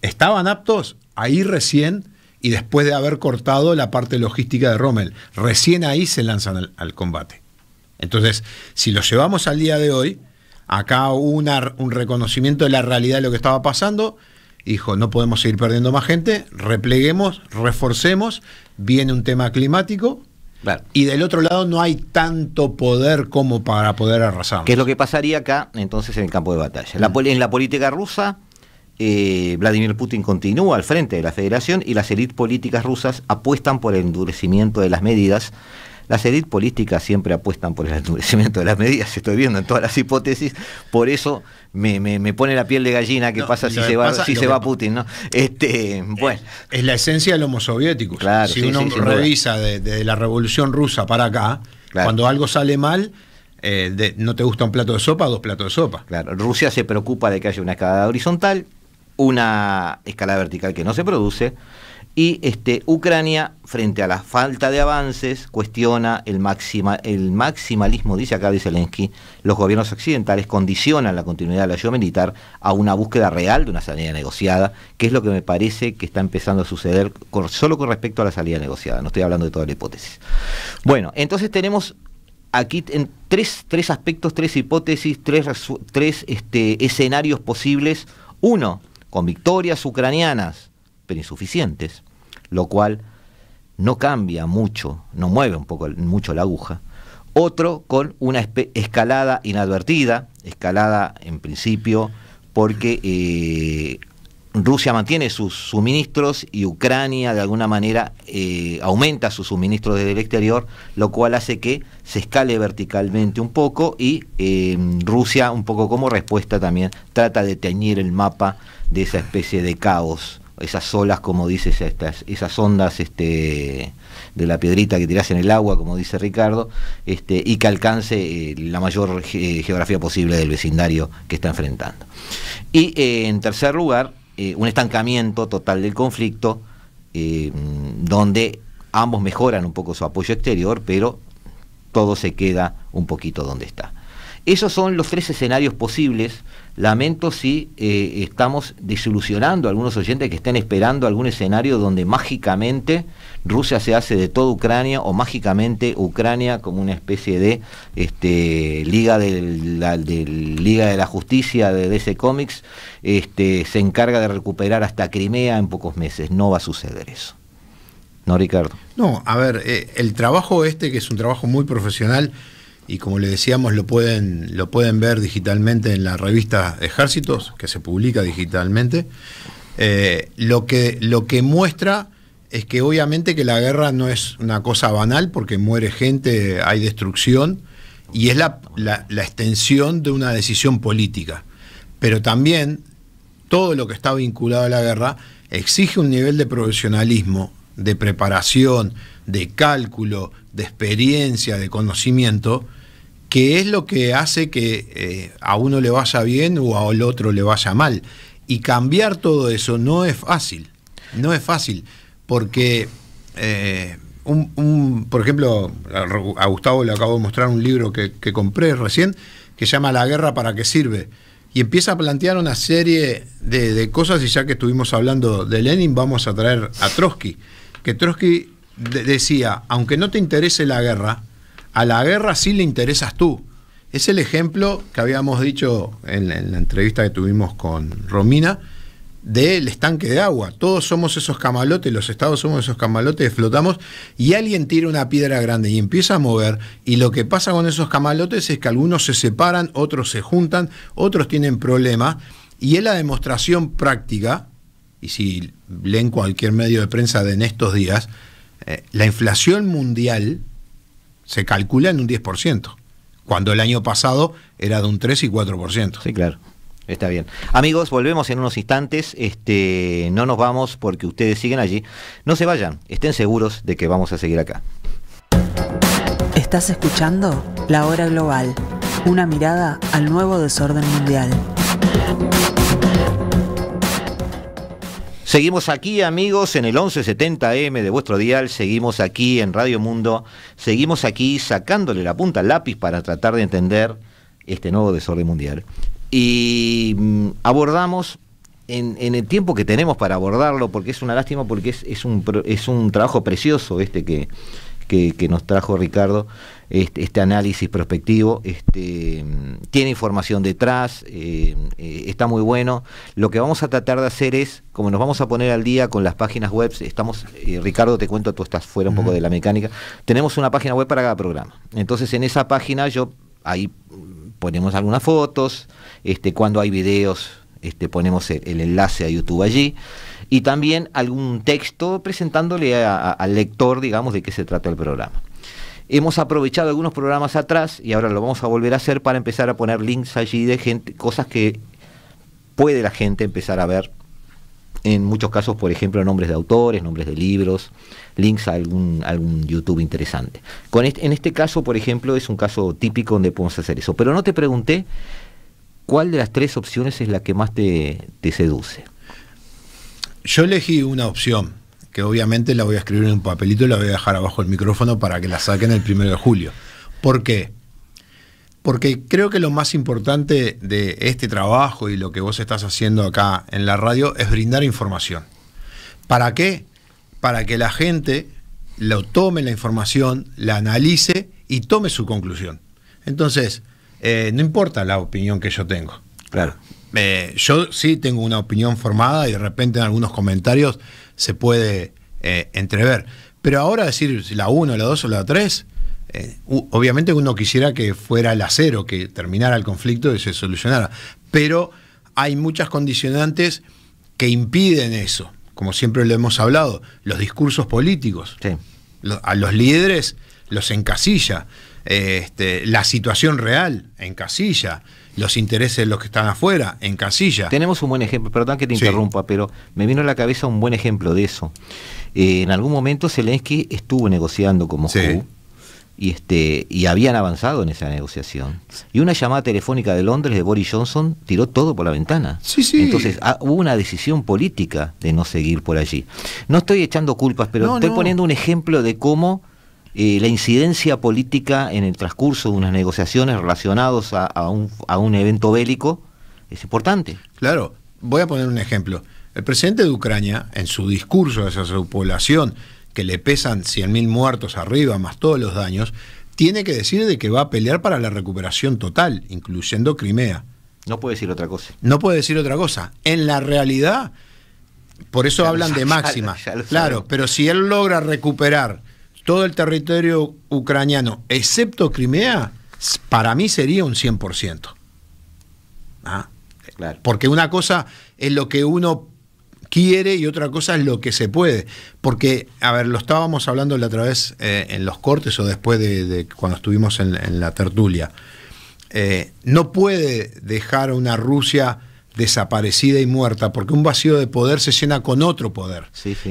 estaban aptos, ahí recién y después de haber cortado la parte logística de Rommel. Recién ahí se lanzan al, combate. Entonces, si lo llevamos al día de hoy, acá un reconocimiento de la realidad de lo que estaba pasando. Dijo, no podemos seguir perdiendo más gente, repleguemos, reforcemos, viene un tema climático, Y del otro lado no hay tanto poder como para poder arrasar. ¿Qué es lo que pasaría acá entonces en el campo de batalla? Mm. en la política rusa, eh, Vladimir Putin continúa al frente de la federación y las élites políticas rusas apuestan por el endurecimiento de las medidas. Las élites políticas siempre apuestan por el endurecimiento de las medidas, (laughs) estoy viendo en todas las hipótesis, por eso me, pone la piel de gallina que pasa si se va, si se va Putin, Este, bueno. Es, la esencia del homo soviético. si uno revisa desde de la revolución rusa para acá, cuando algo sale mal, eh, no te gusta un plato de sopa, dos platos de sopa. Rusia se preocupa de que haya una escalada horizontal, una escalada vertical que no se produce. Y este, Ucrania, frente a la falta de avances, cuestiona el, el maximalismo, dice acá, de Zelensky, los gobiernos occidentales condicionan la continuidad de la ayuda militar a una búsqueda real de una salida negociada, que es lo que me parece que está empezando a suceder solo con respecto a la salida negociada, no estoy hablando de toda la hipótesis. Bueno, entonces tenemos aquí en tres, tres aspectos, tres hipótesis, tres, tres este, escenarios posibles. Uno, con victorias ucranianas, pero insuficientes, lo cual no cambia mucho, no mueve un poco mucho la aguja. Otro con una escalada inadvertida, escalada en principio porque eh, Rusia mantiene sus suministros y Ucrania de alguna manera eh, aumenta sus suministros desde el exterior, lo cual hace que se escale verticalmente un poco y eh, Rusia, un poco como respuesta también, trata de teñir el mapa de esa especie de caos, esas olas, como dices, esas ondas este, de la piedrita que tiras en el agua, como dice Ricardo, este, y que alcance eh, la mayor geografía posible del vecindario que está enfrentando. Y en tercer lugar, eh, un estancamiento total del conflicto, eh, donde ambos mejoran un poco su apoyo exterior, pero todo se queda un poquito donde está. Esos son los tres escenarios posibles Lamento si eh, estamos desilusionando a algunos oyentes que estén esperando algún escenario donde mágicamente Rusia se hace de toda Ucrania o mágicamente Ucrania como una especie de este, liga, liga de la Justicia de DC Comics este, se encarga de recuperar hasta Crimea en pocos meses. No va a suceder eso. No, Ricardo. No, a ver, eh, el trabajo este, que es un trabajo muy profesional, y como le decíamos, lo pueden, lo pueden ver digitalmente en la revista Ejércitos, que se publica digitalmente. Eh, lo, que, lo que muestra es que obviamente que la guerra no es una cosa banal, porque muere gente, hay destrucción, y es la, la extensión de una decisión política. Pero también todo lo que está vinculado a la guerra exige un nivel de profesionalismo, de preparación, de cálculo, de experiencia, de conocimiento, que es lo que hace que eh, a uno le vaya bien o al otro le vaya mal. Y cambiar todo eso no es fácil, no es fácil, porque, eh, un, por ejemplo, a Gustavo le acabo de mostrar un libro que, compré recién, que se llama La guerra para qué sirve y empieza a plantear una serie de, cosas, y ya que estuvimos hablando de Lenin, vamos a traer a Trotsky, que Trotsky decía, aunque no te interese la guerra, a la guerra sí le interesas tú. Es el ejemplo que habíamos dicho en la, entrevista que tuvimos con Romina del estanque de agua. Todos somos esos camalotes, los estados somos esos camalotes, flotamos y alguien tira una piedra grande y empieza a mover y lo que pasa con esos camalotes es que algunos se separan, otros se juntan, otros tienen problemas y es la demostración práctica, y si leen cualquier medio de prensa de en estos días, eh, la inflación mundial se calcula en un 10%, cuando el año pasado era de un 3 y 4%. Sí, claro. Está bien. Amigos, volvemos en unos instantes. Este, no nos vamos porque ustedes siguen allí. No se vayan, estén seguros de que vamos a seguir acá. Estás escuchando La Hora Global, una mirada al nuevo desorden mundial. Seguimos aquí, amigos, en el 1170M de vuestro dial, seguimos aquí en Radio Mundo, seguimos aquí sacándole la punta al lápiz para tratar de entender este nuevo desorden mundial. Y mm, abordamos en, el tiempo que tenemos para abordarlo, porque es una lástima, porque es un trabajo precioso este que, que, nos trajo Ricardo, este, este, análisis prospectivo, este, tiene información detrás, eh, eh, está muy bueno. Lo que vamos a tratar de hacer es, como nos vamos a poner al día con las páginas web, estamos, eh, Ricardo, te cuento, tú estás fuera un poco de la mecánica, tenemos una página web para cada programa. Entonces en esa página yo ahí ponemos algunas fotos, este, cuando hay videos, este, ponemos el enlace a YouTube allí y también algún texto presentándole al lector, digamos, de qué se trata el programa. Hemos aprovechado algunos programas atrás y ahora lo vamos a volver a hacer para empezar a poner links allí de gente, cosas que puede la gente empezar a ver. En muchos casos, por ejemplo, nombres de autores, nombres de libros, links a algún, algún YouTube interesante. Con en este caso, por ejemplo, es un caso típico donde podemos hacer eso. Pero no te pregunté cuál de las tres opciones es la que más te seduce yo elegí una opción, que obviamente la voy a escribir en un papelito y la voy a dejar abajo el micrófono para que la saquen el primero de julio. ¿Por qué? Porque creo que lo más importante de este trabajo y lo que vos estás haciendo acá en la radio es brindar información. ¿Para qué? Para que la gente lo tome la información, la analice y tome su conclusión. Entonces, eh, no importa la opinión que yo tengo. Claro. Eh, yo sí tengo una opinión formada y de repente en algunos comentarios se puede eh, entrever. Pero ahora decir la 1, la 2 o la 3, eh, obviamente uno quisiera que fuera la 0, que terminara el conflicto y se solucionara. Pero hay muchas condicionantes que impiden eso. Como siempre lo hemos hablado, los discursos políticos. A los líderes los encasilla. Este, la situación real encasilla los intereses de los que están afuera, en casilla. Tenemos un buen ejemplo, perdón que te interrumpa, pero me vino a la cabeza un buen ejemplo de eso. Eh, en algún momento Zelensky estuvo negociando con Moscú y, este, y habían avanzado en esa negociación. Y una llamada telefónica de Londres de Boris Johnson tiró todo por la ventana. Sí, Entonces ah, hubo una decisión política de no seguir por allí. No estoy echando culpas, pero estoy poniendo un ejemplo de cómo eh, la incidencia política en el transcurso de unas negociaciones relacionadas a, un, evento bélico es importante. Claro, voy a poner un ejemplo. El presidente de Ucrania, en su discurso hacia su población, que le pesan 100.000 muertos arriba, más todos los daños, tiene que decir de que va a pelear para la recuperación total, incluyendo Crimea. No puede decir otra cosa. No puede decir otra cosa. En la realidad, por eso hablan de máxima. claro, pero si él logra recuperar todo el territorio ucraniano, excepto Crimea, para mí sería un 100%. ¿Ah? Claro. Porque una cosa es lo que uno quiere y otra cosa es lo que se puede. Porque, a ver, lo estábamos hablando la otra vez eh, en los cortes o después de, cuando estuvimos en, la tertulia. Eh, no puede dejar una Rusia desaparecida y muerta, porque un vacío de poder se llena con otro poder.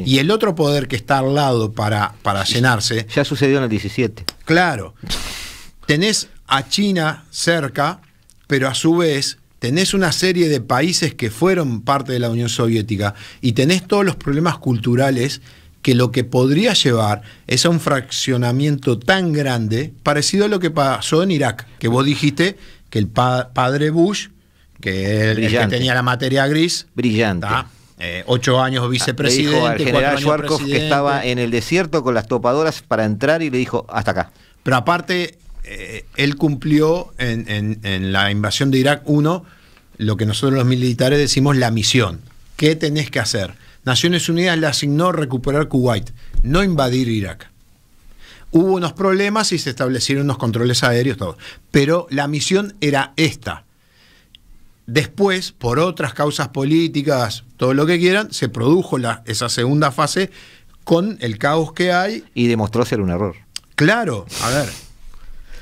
Y el otro poder que está al lado para, para llenarse... Ya sucedió en el 17. Claro. Tenés a China cerca, pero a su vez tenés una serie de países que fueron parte de la Unión Soviética y tenés todos los problemas culturales que lo que podría llevar es a un fraccionamiento tan grande, parecido a lo que pasó en Irak, que vos dijiste que el padre Bush que él que tenía la materia gris. Brillante. Eh, ocho años ah, vicepresidente. dijo al general que estaba en el desierto con las topadoras para entrar y le dijo hasta acá. Pero aparte, eh, él cumplió en, la invasión de Irak 1 lo que nosotros los militares decimos la misión. ¿Qué tenés que hacer? Naciones Unidas le asignó recuperar Kuwait, no invadir Irak. Hubo unos problemas y se establecieron unos controles aéreos, todo. Pero la misión era esta. Después, por otras causas políticas, todo lo que quieran, se produjo esa segunda fase con el caos que hay. Y demostró ser un error. Claro, a ver,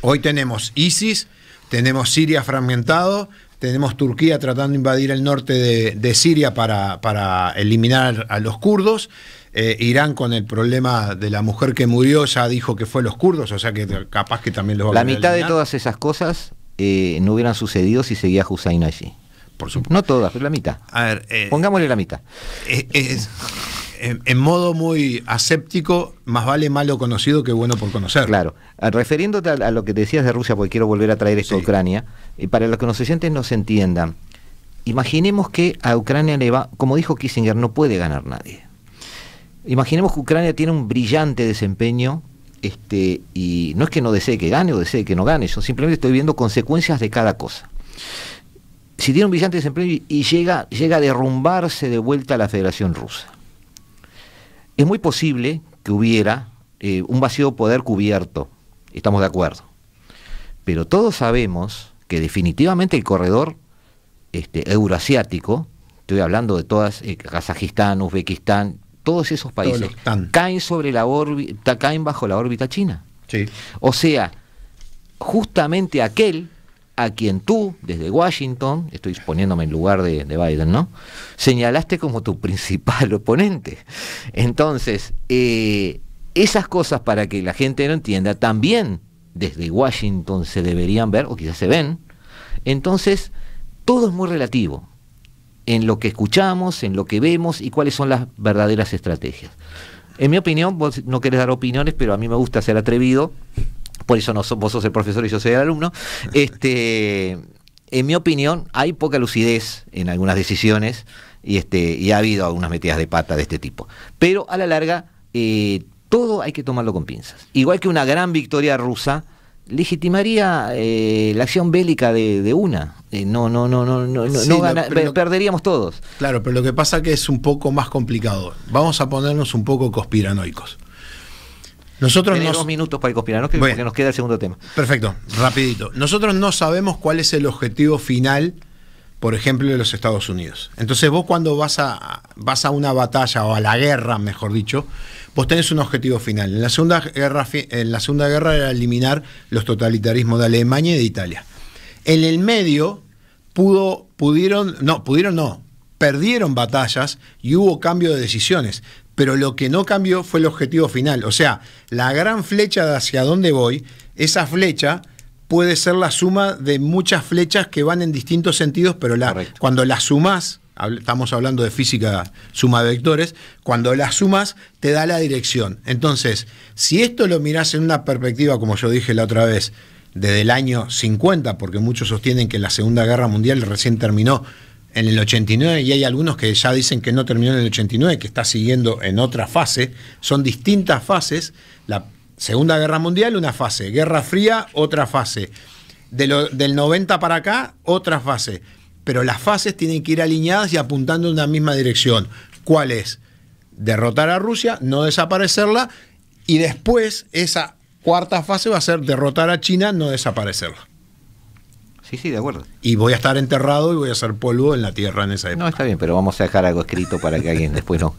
hoy tenemos ISIS, tenemos Siria fragmentado, tenemos Turquía tratando de invadir el norte de, Siria para, para, eliminar a los kurdos. Eh, Irán con el problema de la mujer que murió ya dijo que fue los kurdos, o sea que capaz que también los va la La mitad de todas esas cosas eh, no hubieran sucedido si seguía Hussein allí. Por supuesto. No todas, pero la mitad. A ver, eh, Pongámosle la mitad. Eh, en, modo muy aséptico, más vale malo conocido que bueno por conocer. Claro. Ah, refiriéndote a, lo que decías de Rusia, porque quiero volver a traer esto a Ucrania, y para los que nos no nos entiendan, imaginemos que a Ucrania le va, como dijo Kissinger, no puede ganar nadie. Imaginemos que Ucrania tiene un brillante desempeño este, y no es que no desee que gane o desee que no gane, yo simplemente estoy viendo consecuencias de cada cosa. Si tiene un brillante desempeño y llega, llega a derrumbarse de vuelta a la Federación Rusa, es muy posible que hubiera eh, un vacío de poder cubierto, estamos de acuerdo, pero todos sabemos que definitivamente el corredor este, euroasiático, estoy hablando de todas, eh, Kazajistán, Uzbekistán, todos esos países caen sobre la órbita, caen bajo la órbita china. O sea, justamente aquel a quien tú, desde Washington, estoy poniéndome en lugar de, Biden, ¿no? Señalaste como tu principal (laughs) oponente. Entonces, eh, esas cosas para que la gente lo entienda, también desde Washington se deberían ver, o quizás se ven. Entonces, todo es muy relativo en lo que escuchamos, en lo que vemos y cuáles son las verdaderas estrategias. En mi opinión, vos no querés dar opiniones, pero a mí me gusta ser atrevido, por eso no vos sos el profesor y yo soy el alumno. (laughs) Este, en mi opinión, hay poca lucidez en algunas decisiones y, este, y ha habido algunas metidas de pata de este tipo. Pero a la larga, eh, todo hay que tomarlo con pinzas. Igual que una gran victoria rusa legitimaría eh, la acción bélica de, una. Eh, no, no, no, no, no, no perderíamos todos. Claro, pero lo que pasa que es un poco más complicado. Vamos a ponernos un poco conspiranoicos. Nosotros dos minutos para el conspiranoicos que nos queda el segundo tema. Perfecto, rapidito. Nosotros no sabemos cuál es el objetivo final por ejemplo, de los Estados Unidos. Entonces vos cuando vas a, vas a una batalla o a la guerra, mejor dicho, vos tenés un objetivo final. En la Segunda Guerra, la segunda guerra era eliminar los totalitarismos de Alemania y de Italia. En el medio pudo, pudieron, no, pudieron no, perdieron batallas y hubo cambio de decisiones. Pero lo que no cambió fue el objetivo final. O sea, la gran flecha de hacia dónde voy, esa flecha puede ser la suma de muchas flechas que van en distintos sentidos, pero la, cuando las sumas, estamos hablando de física suma de vectores, cuando las sumas te da la dirección. Entonces, si esto lo mirás en una perspectiva, como yo dije la otra vez, desde el año 50, porque muchos sostienen que la Segunda Guerra Mundial recién terminó en el 89 y hay algunos que ya dicen que no terminó en el 89, que está siguiendo en otra fase, son distintas fases, la Segunda Guerra Mundial, una fase. Guerra Fría, otra fase. del 90 para acá, otra fase. Pero las fases tienen que ir alineadas y apuntando en una misma dirección. ¿Cuál es? Derrotar a Rusia, no desaparecerla, y después esa cuarta fase va a ser derrotar a China, no desaparecerla. Sí, sí, de acuerdo. Y voy a estar enterrado y voy a hacer polvo en la tierra en esa época. No, está bien, pero vamos a dejar algo escrito para que alguien después no,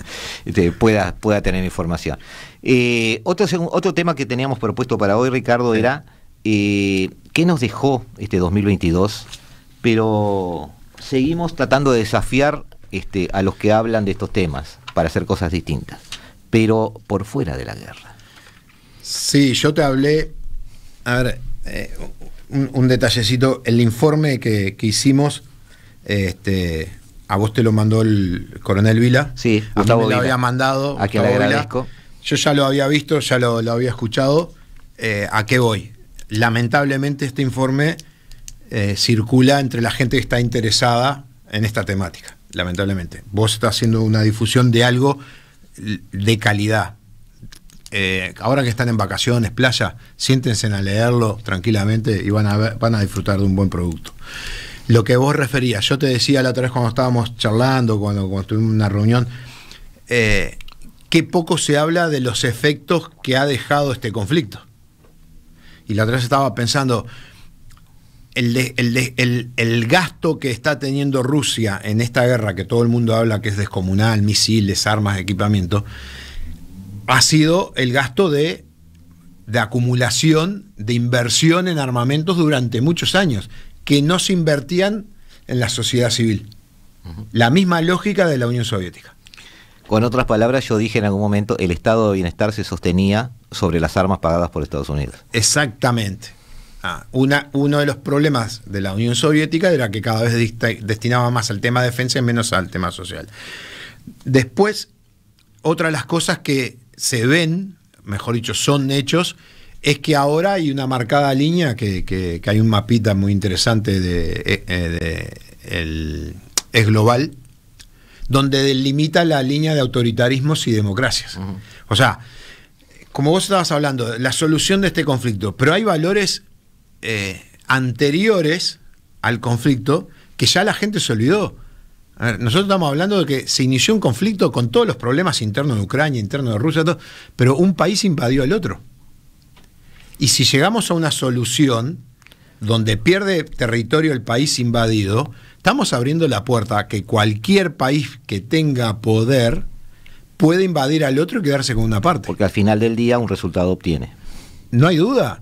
este, pueda, pueda tener información. Eh, otro, otro tema que teníamos propuesto para hoy, Ricardo, era eh, qué nos dejó este 2022, pero seguimos tratando de desafiar este, a los que hablan de estos temas para hacer cosas distintas, pero por fuera de la guerra. Sí, yo te hablé, a ver, eh, un, detallecito, el informe que, hicimos, este, a vos te lo mandó el coronel Vila. Sí, a lo había mandado. A quien le agradezco. Yo ya lo había visto, ya lo, había escuchado. Eh, ¿A qué voy? Lamentablemente este informe eh, circula entre la gente que está interesada en esta temática, lamentablemente. Vos estás haciendo una difusión de algo de calidad, eh, ahora que están en vacaciones, playa, siéntense a leerlo tranquilamente y van a, van a disfrutar de un buen producto. Lo que vos referías, yo te decía la otra vez cuando estábamos charlando, cuando, tuvimos una reunión, eh, qué poco se habla de los efectos que ha dejado este conflicto. Y la otra vez estaba pensando, el, el, gasto que está teniendo Rusia en esta guerra, que todo el mundo habla que es descomunal, misiles, armas, equipamiento, ha sido el gasto de, acumulación de inversión en armamentos durante muchos años, que no se invertían en la sociedad civil. La misma lógica de la Unión Soviética. Con otras palabras, yo dije en algún momento, el estado de bienestar se sostenía sobre las armas pagadas por Estados Unidos. Exactamente. Ah, una, uno de los problemas de la Unión Soviética era que cada vez destinaba más al tema de defensa y menos al tema social. Después, otra de las cosas que se ven, mejor dicho, son hechos, es que ahora hay una marcada línea, que, hay un mapita muy interesante de, eh, eh, es global, donde delimita la línea de autoritarismos y democracias. O sea, como vos estabas hablando, la solución de este conflicto, pero hay valores eh, anteriores al conflicto que ya la gente se olvidó nosotros estamos hablando de que se inició un conflicto con todos los problemas internos de Ucrania, internos de Rusia, pero un país invadió al otro. Y si llegamos a una solución donde pierde territorio el país invadido, estamos abriendo la puerta a que cualquier país que tenga poder puede invadir al otro y quedarse con una parte. Porque al final del día un resultado obtiene. No hay duda.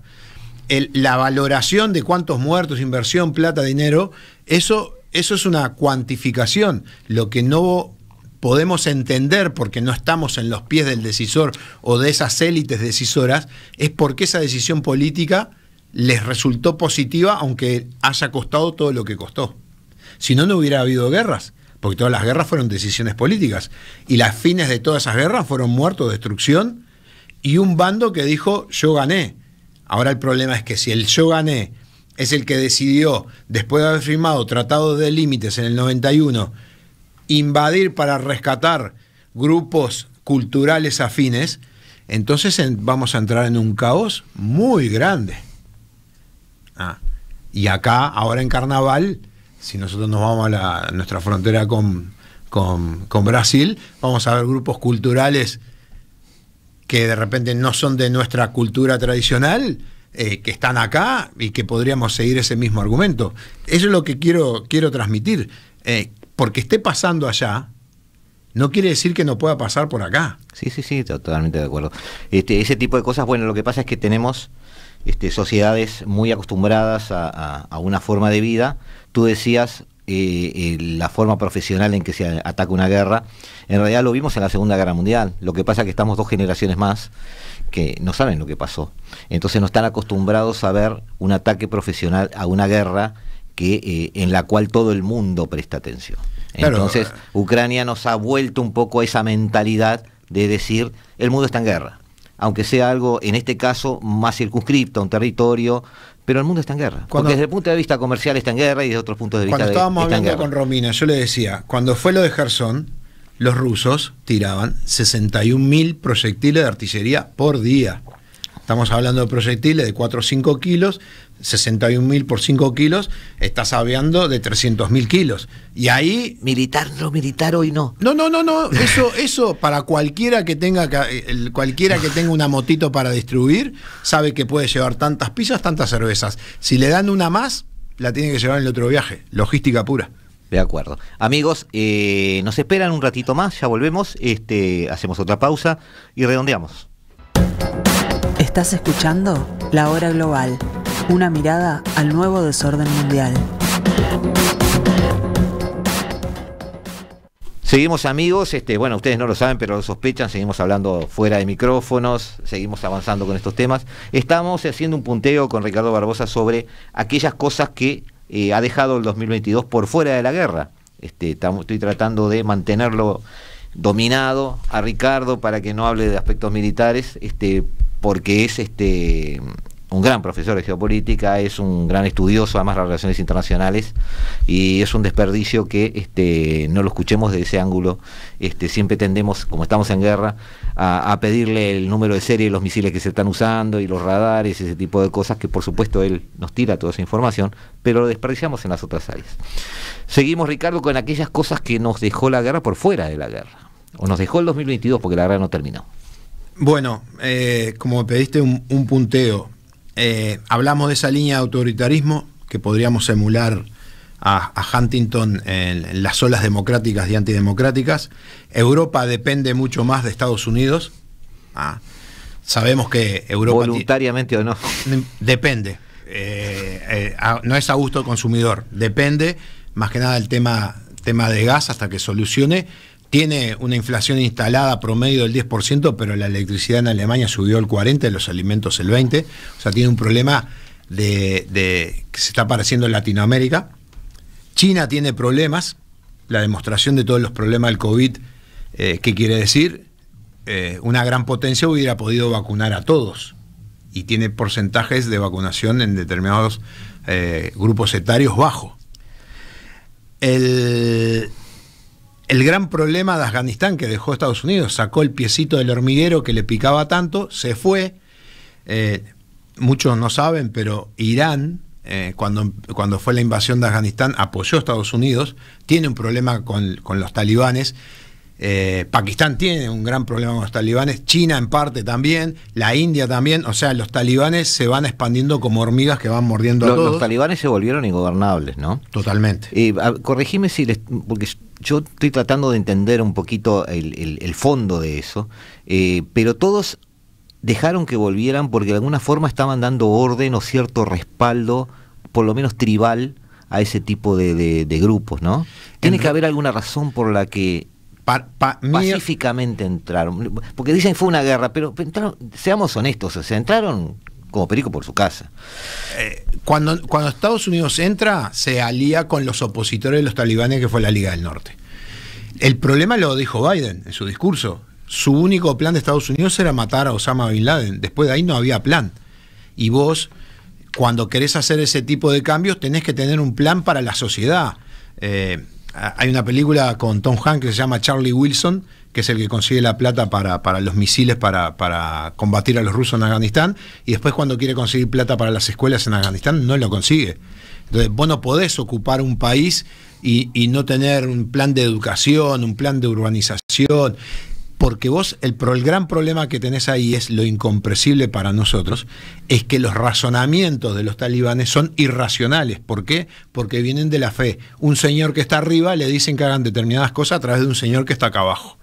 la valoración de cuántos muertos, inversión, plata, dinero, eso eso es una cuantificación. Lo que no podemos entender porque no estamos en los pies del decisor o de esas élites decisoras es porque esa decisión política les resultó positiva aunque haya costado todo lo que costó. Si no, no hubiera habido guerras, porque todas las guerras fueron decisiones políticas y las fines de todas esas guerras fueron muertos, destrucción y un bando que dijo yo gané. Ahora el problema es que si el yo gané es el que decidió, después de haber firmado tratados de límites en el 91, invadir para rescatar grupos culturales afines, entonces vamos a entrar en un caos muy grande. Ah, y acá, ahora en carnaval, si nosotros nos vamos a, nuestra frontera con, con, con Brasil, vamos a ver grupos culturales que de repente no son de nuestra cultura tradicional, eh, que están acá y que podríamos seguir ese mismo argumento. Eso es lo que quiero, quiero transmitir. Eh, porque esté pasando allá, no quiere decir que no pueda pasar por acá. Sí, sí, sí, totalmente de acuerdo. Este, ese tipo de cosas, bueno, lo que pasa es que tenemos este, sociedades muy acostumbradas a, una forma de vida. Tú decías eh, la forma profesional en que se ataca una guerra. En realidad lo vimos en la Segunda Guerra Mundial. Lo que pasa es que estamos dos generaciones más que no saben lo que pasó. Entonces no están acostumbrados a ver un ataque profesional a una guerra que eh, en la cual todo el mundo presta atención. Entonces, eh, Ucrania nos ha vuelto un poco a esa mentalidad de decir, el mundo está en guerra, aunque sea algo, en este caso, más circunscripto un territorio, pero el mundo está en guerra. porque desde el punto de vista comercial está en guerra y desde otros puntos de vista... Cuando estábamos hablando con Romina, yo le decía, cuando fue lo de Gerson, los rusos tiraban 61.000 proyectiles de artillería por día. Estamos hablando de proyectiles de 4 o 5 kilos, 61.000 por 5 kilos, estás hablando de 300.000 kilos. Y ahí... Militar, no militar, hoy no. No, no, no, no. (laughs) Eso, eso para cualquiera que, tenga, eh, cualquiera que tenga una motito para distribuir, sabe que puede llevar tantas pizzas, tantas cervezas. Si le dan una más, la tiene que llevar en el otro viaje. Logística pura. De acuerdo. Amigos, eh, nos esperan un ratito más, ya volvemos, este, hacemos otra pausa y redondeamos. Estás escuchando La Hora Global, una mirada al nuevo desorden mundial. Seguimos amigos, este, bueno, ustedes no lo saben, pero lo sospechan, seguimos hablando fuera de micrófonos, seguimos avanzando con estos temas. Estamos haciendo un punteo con Ricardo Barbosa sobre aquellas cosas que eh, ha dejado el 2022 por fuera de la guerra. Este, estoy tratando de mantenerlo dominado a Ricardo para que no hable de aspectos militares, este, porque es este un gran profesor de geopolítica, es un gran estudioso además de las relaciones internacionales y es un desperdicio que este, no lo escuchemos de ese ángulo. Este, siempre tendemos, como estamos en guerra, a, pedirle el número de serie de los misiles que se están usando y los radares, ese tipo de cosas que por supuesto él nos tira toda esa información, pero lo desperdiciamos en las otras áreas. Seguimos, Ricardo, con aquellas cosas que nos dejó la guerra por fuera de la guerra, o nos dejó el 2022 porque la guerra no terminó. Bueno, eh, como pediste un punteo, eh, hablamos de esa línea de autoritarismo que podríamos emular a, Huntington en, las olas democráticas y antidemocráticas. Europa depende mucho más de Estados Unidos. Ah, sabemos que Europa... Voluntariamente o no. (laughs) Depende. Eh, eh, no es a gusto del consumidor. Depende más que nada del tema, tema de gas hasta que solucione tiene una inflación instalada promedio del 10%, pero la electricidad en Alemania subió el 40%, los alimentos el 20%. O sea, tiene un problema de, que se está apareciendo en Latinoamérica. China tiene problemas, la demostración de todos los problemas del COVID, eh, ¿qué quiere decir? Eh, una gran potencia hubiera podido vacunar a todos y tiene porcentajes de vacunación en determinados eh, grupos etarios bajos. El, el gran problema de Afganistán que dejó Estados Unidos, sacó el piecito del hormiguero que le picaba tanto, se fue. Eh, muchos no saben, pero Irán, eh, cuando, cuando, fue la invasión de Afganistán, apoyó a Estados Unidos, tiene un problema con, con los talibanes eh, Pakistán tiene un gran problema con los talibanes, China en parte también, la India también, o sea, los talibanes se van expandiendo como hormigas que van mordiendo los, a todos. Los talibanes se volvieron ingobernables, ¿no? Totalmente. Y si les, porque yo estoy tratando de entender un poquito el, fondo de eso, eh, pero todos dejaron que volvieran porque de alguna forma estaban dando orden o cierto respaldo, por lo menos tribal, a ese tipo de, grupos, ¿no? Tiene que haber alguna razón por la que Pacíficamente entraron. Porque dicen que fue una guerra, pero seamos honestos, se entraron como perico por su casa. Eh, cuando, cuando Estados Unidos entra, se alía con los opositores de los talibanes, que fue la Liga del Norte. El problema lo dijo Biden en su discurso. Su único plan de Estados Unidos era matar a Osama Bin Laden. Después de ahí no había plan. Y vos, cuando querés hacer ese tipo de cambios, tenés que tener un plan para la sociedad. Eh, Ah, hay una película con Tom Hanks que se llama Charlie Wilson, que es el que consigue la plata para, para los misiles para, para, combatir a los rusos en Afganistán, y después cuando quiere conseguir plata para las escuelas en Afganistán no lo consigue. Entonces vos no podés ocupar un país y, y no tener un plan de educación, un plan de urbanización porque vos, el, el gran problema que tenés ahí es lo incomprensible para nosotros, es que los razonamientos de los talibanes son irracionales. ¿Por qué? Porque vienen de la fe. Un señor que está arriba le dicen que hagan determinadas cosas a través de un señor que está acá abajo.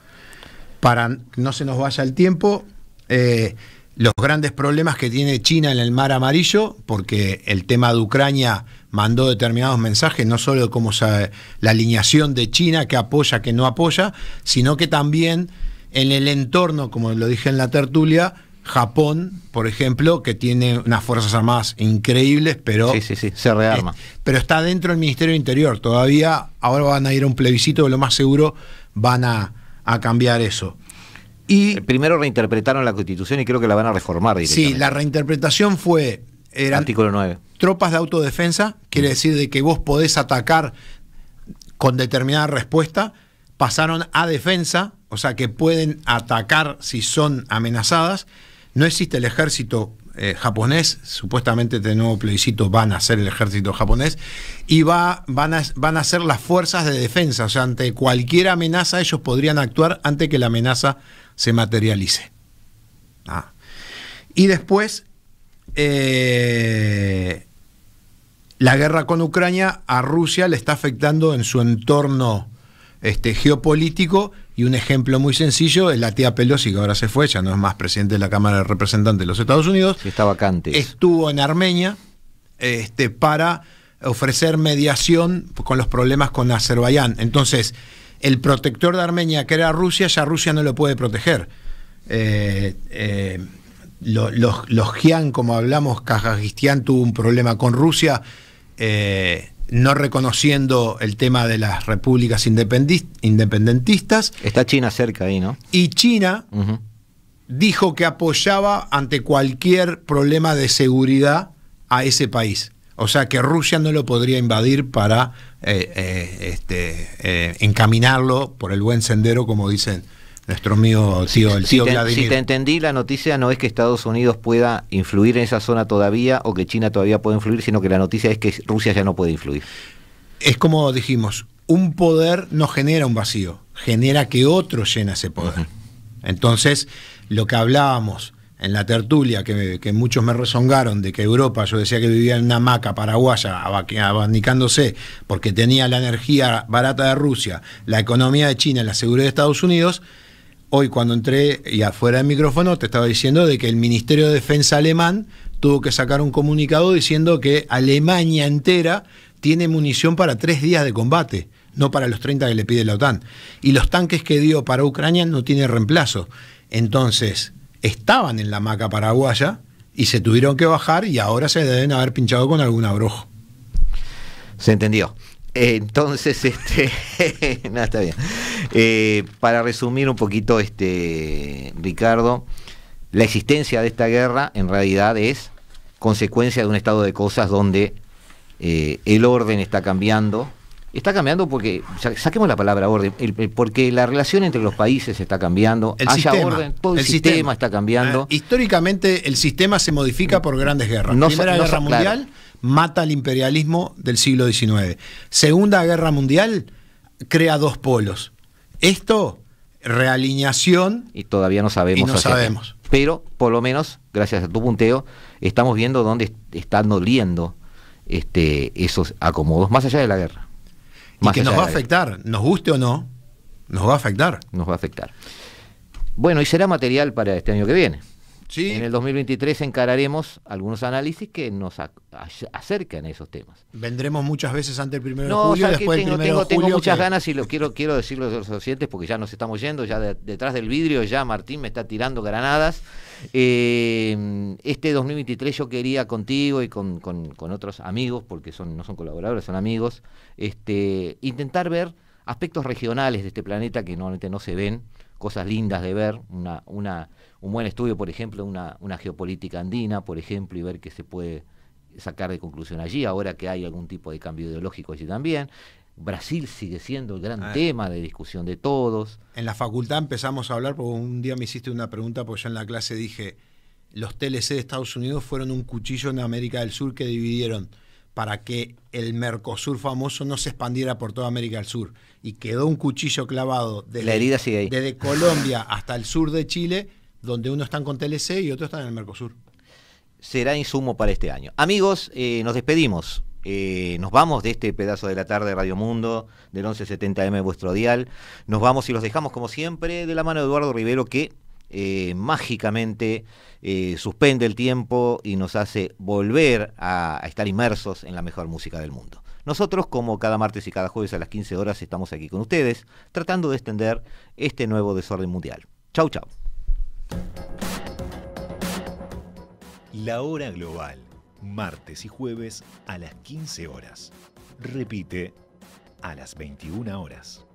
Para que no se nos vaya el tiempo, eh, los grandes problemas que tiene China en el mar amarillo, porque el tema de Ucrania mandó determinados mensajes, no solo como la alineación de China que apoya, que no apoya, sino que también en el entorno, como lo dije en la tertulia, Japón, por ejemplo, que tiene unas fuerzas armadas increíbles, pero se rearma. pero está dentro del Ministerio del Interior. Todavía ahora van a ir a un plebiscito, lo más seguro van a, cambiar eso. Y eh, primero reinterpretaron la Constitución y creo que la van a reformar. Sí, la reinterpretación fue artículo 9. tropas de autodefensa, quiere decir de que vos podés atacar con determinada respuesta. Pasaron a defensa, o sea que pueden atacar si son amenazadas. No existe el ejército eh, japonés, supuestamente de este nuevo plebiscito van a ser el ejército japonés, y van, a, ser las fuerzas de defensa, o sea, ante cualquier amenaza ellos podrían actuar antes que la amenaza se materialice. Ah. Y después, eh, la guerra con Ucrania a Rusia le está afectando en su entorno este, geopolítico y un ejemplo muy sencillo la tía Pelosi, que ahora se fue, ya no es más presidente de la Cámara de Representantes de los Estados Unidos. está vacante. Estuvo en Armenia este, para ofrecer mediación con los problemas con Azerbaiyán. Entonces, el protector de Armenia, que era Rusia, ya Rusia no lo puede proteger. Eh, eh, los, los, Gian, como hablamos, Kazajistán tuvo un problema con Rusia. Eh, no reconociendo el tema de las repúblicas independentistas. Está China cerca ahí, ¿no? Y China dijo que apoyaba ante cualquier problema de seguridad a ese país. O sea que Rusia no lo podría invadir para eh, eh, este, eh, encaminarlo por el buen sendero, como dicen nuestro amigo tío, el tío si te, si te entendí, la noticia no es que Estados Unidos pueda influir en esa zona todavía o que China todavía pueda influir, sino que la noticia es que Rusia ya no puede influir. Es como dijimos, un poder no genera un vacío, genera que otro llena ese poder. Entonces, lo que hablábamos en la tertulia, que, muchos me rezongaron de que Europa, yo decía que vivía en una hamaca paraguaya, abanicándose, porque tenía la energía barata de Rusia, la economía de China, la seguridad de Estados Unidos, hoy cuando entré y afuera del micrófono te estaba diciendo de que el Ministerio de Defensa alemán tuvo que sacar un comunicado diciendo que Alemania entera tiene munición para tres días de combate, no para los 30 que le pide la OTAN. Y los tanques que dio para Ucrania no tienen reemplazo. Entonces, estaban en la maca paraguaya y se tuvieron que bajar y ahora se deben haber pinchado con algún abrojo. Se entendió. Entonces, (laughs) este, no, está bien. Eh, para resumir un poquito, este, Ricardo, la existencia de esta guerra en realidad es consecuencia de un estado de cosas donde eh, el orden está cambiando. Está cambiando porque, saquemos la palabra orden, porque la relación entre los países está cambiando, el orden, todo el, sistema, está cambiando. Ah, históricamente el sistema se modifica por grandes guerras. No, Primera Guerra Mundial mata al imperialismo del siglo XIX. Segunda Guerra Mundial crea dos polos. Esto, realineación. Y todavía no sabemos. Pero, por lo menos, gracias a tu punteo, estamos viendo dónde están doliendo este, esos acomodos, más allá de la guerra. y que nos va a afectar, nos guste o no, nos va a afectar. Nos va a afectar. Bueno, y será material para este año que viene. En el 2023 encararemos algunos análisis que nos a, acercan esos temas. Vendremos muchas veces antes del primero de julio. Después tengo, del tengo, tengo muchas ganas y lo quiero, quiero decirlo a los oyentes porque ya nos estamos yendo, ya detrás del vidrio, ya Martín me está tirando granadas. Em, este 2023 yo quería contigo y con, con otros amigos, porque son, no son colaboradores, son amigos, este, intentar ver aspectos regionales de este planeta que normalmente no se ven cosas lindas de ver, una, una, un buen estudio, por ejemplo, una, una geopolítica andina, por ejemplo, y ver qué se puede sacar de conclusión allí, ahora que hay algún tipo de cambio ideológico allí también. Brasil sigue siendo el gran ah. tema de discusión de todos. En la facultad empezamos a hablar, porque un día me hiciste una pregunta, porque yo en la clase dije, los TLC de Estados Unidos fueron un cuchillo en América del Sur que dividieron para que el Mercosur famoso no se expandiera por toda América del Sur. Y quedó un cuchillo clavado desde, La herida Colombia hasta el sur de Chile, donde unos están con TLC y otros están en el Mercosur. Será insumo para este año. Amigos, eh, nos despedimos. Eh, nos vamos de este pedazo de la tarde de Radio Mundo, del 1170M vuestro dial. Nos vamos y los dejamos como siempre de la mano de Eduardo Rivero que eh, mágicamente eh, suspende el tiempo y nos hace volver a, estar inmersos en la mejor música del mundo. Nosotros, como cada martes y cada jueves a las 15 horas, estamos aquí con ustedes, tratando de extender este nuevo desorden mundial. Chau, chau. La hora global, martes y jueves a las 15 horas. Repite a las 21 horas.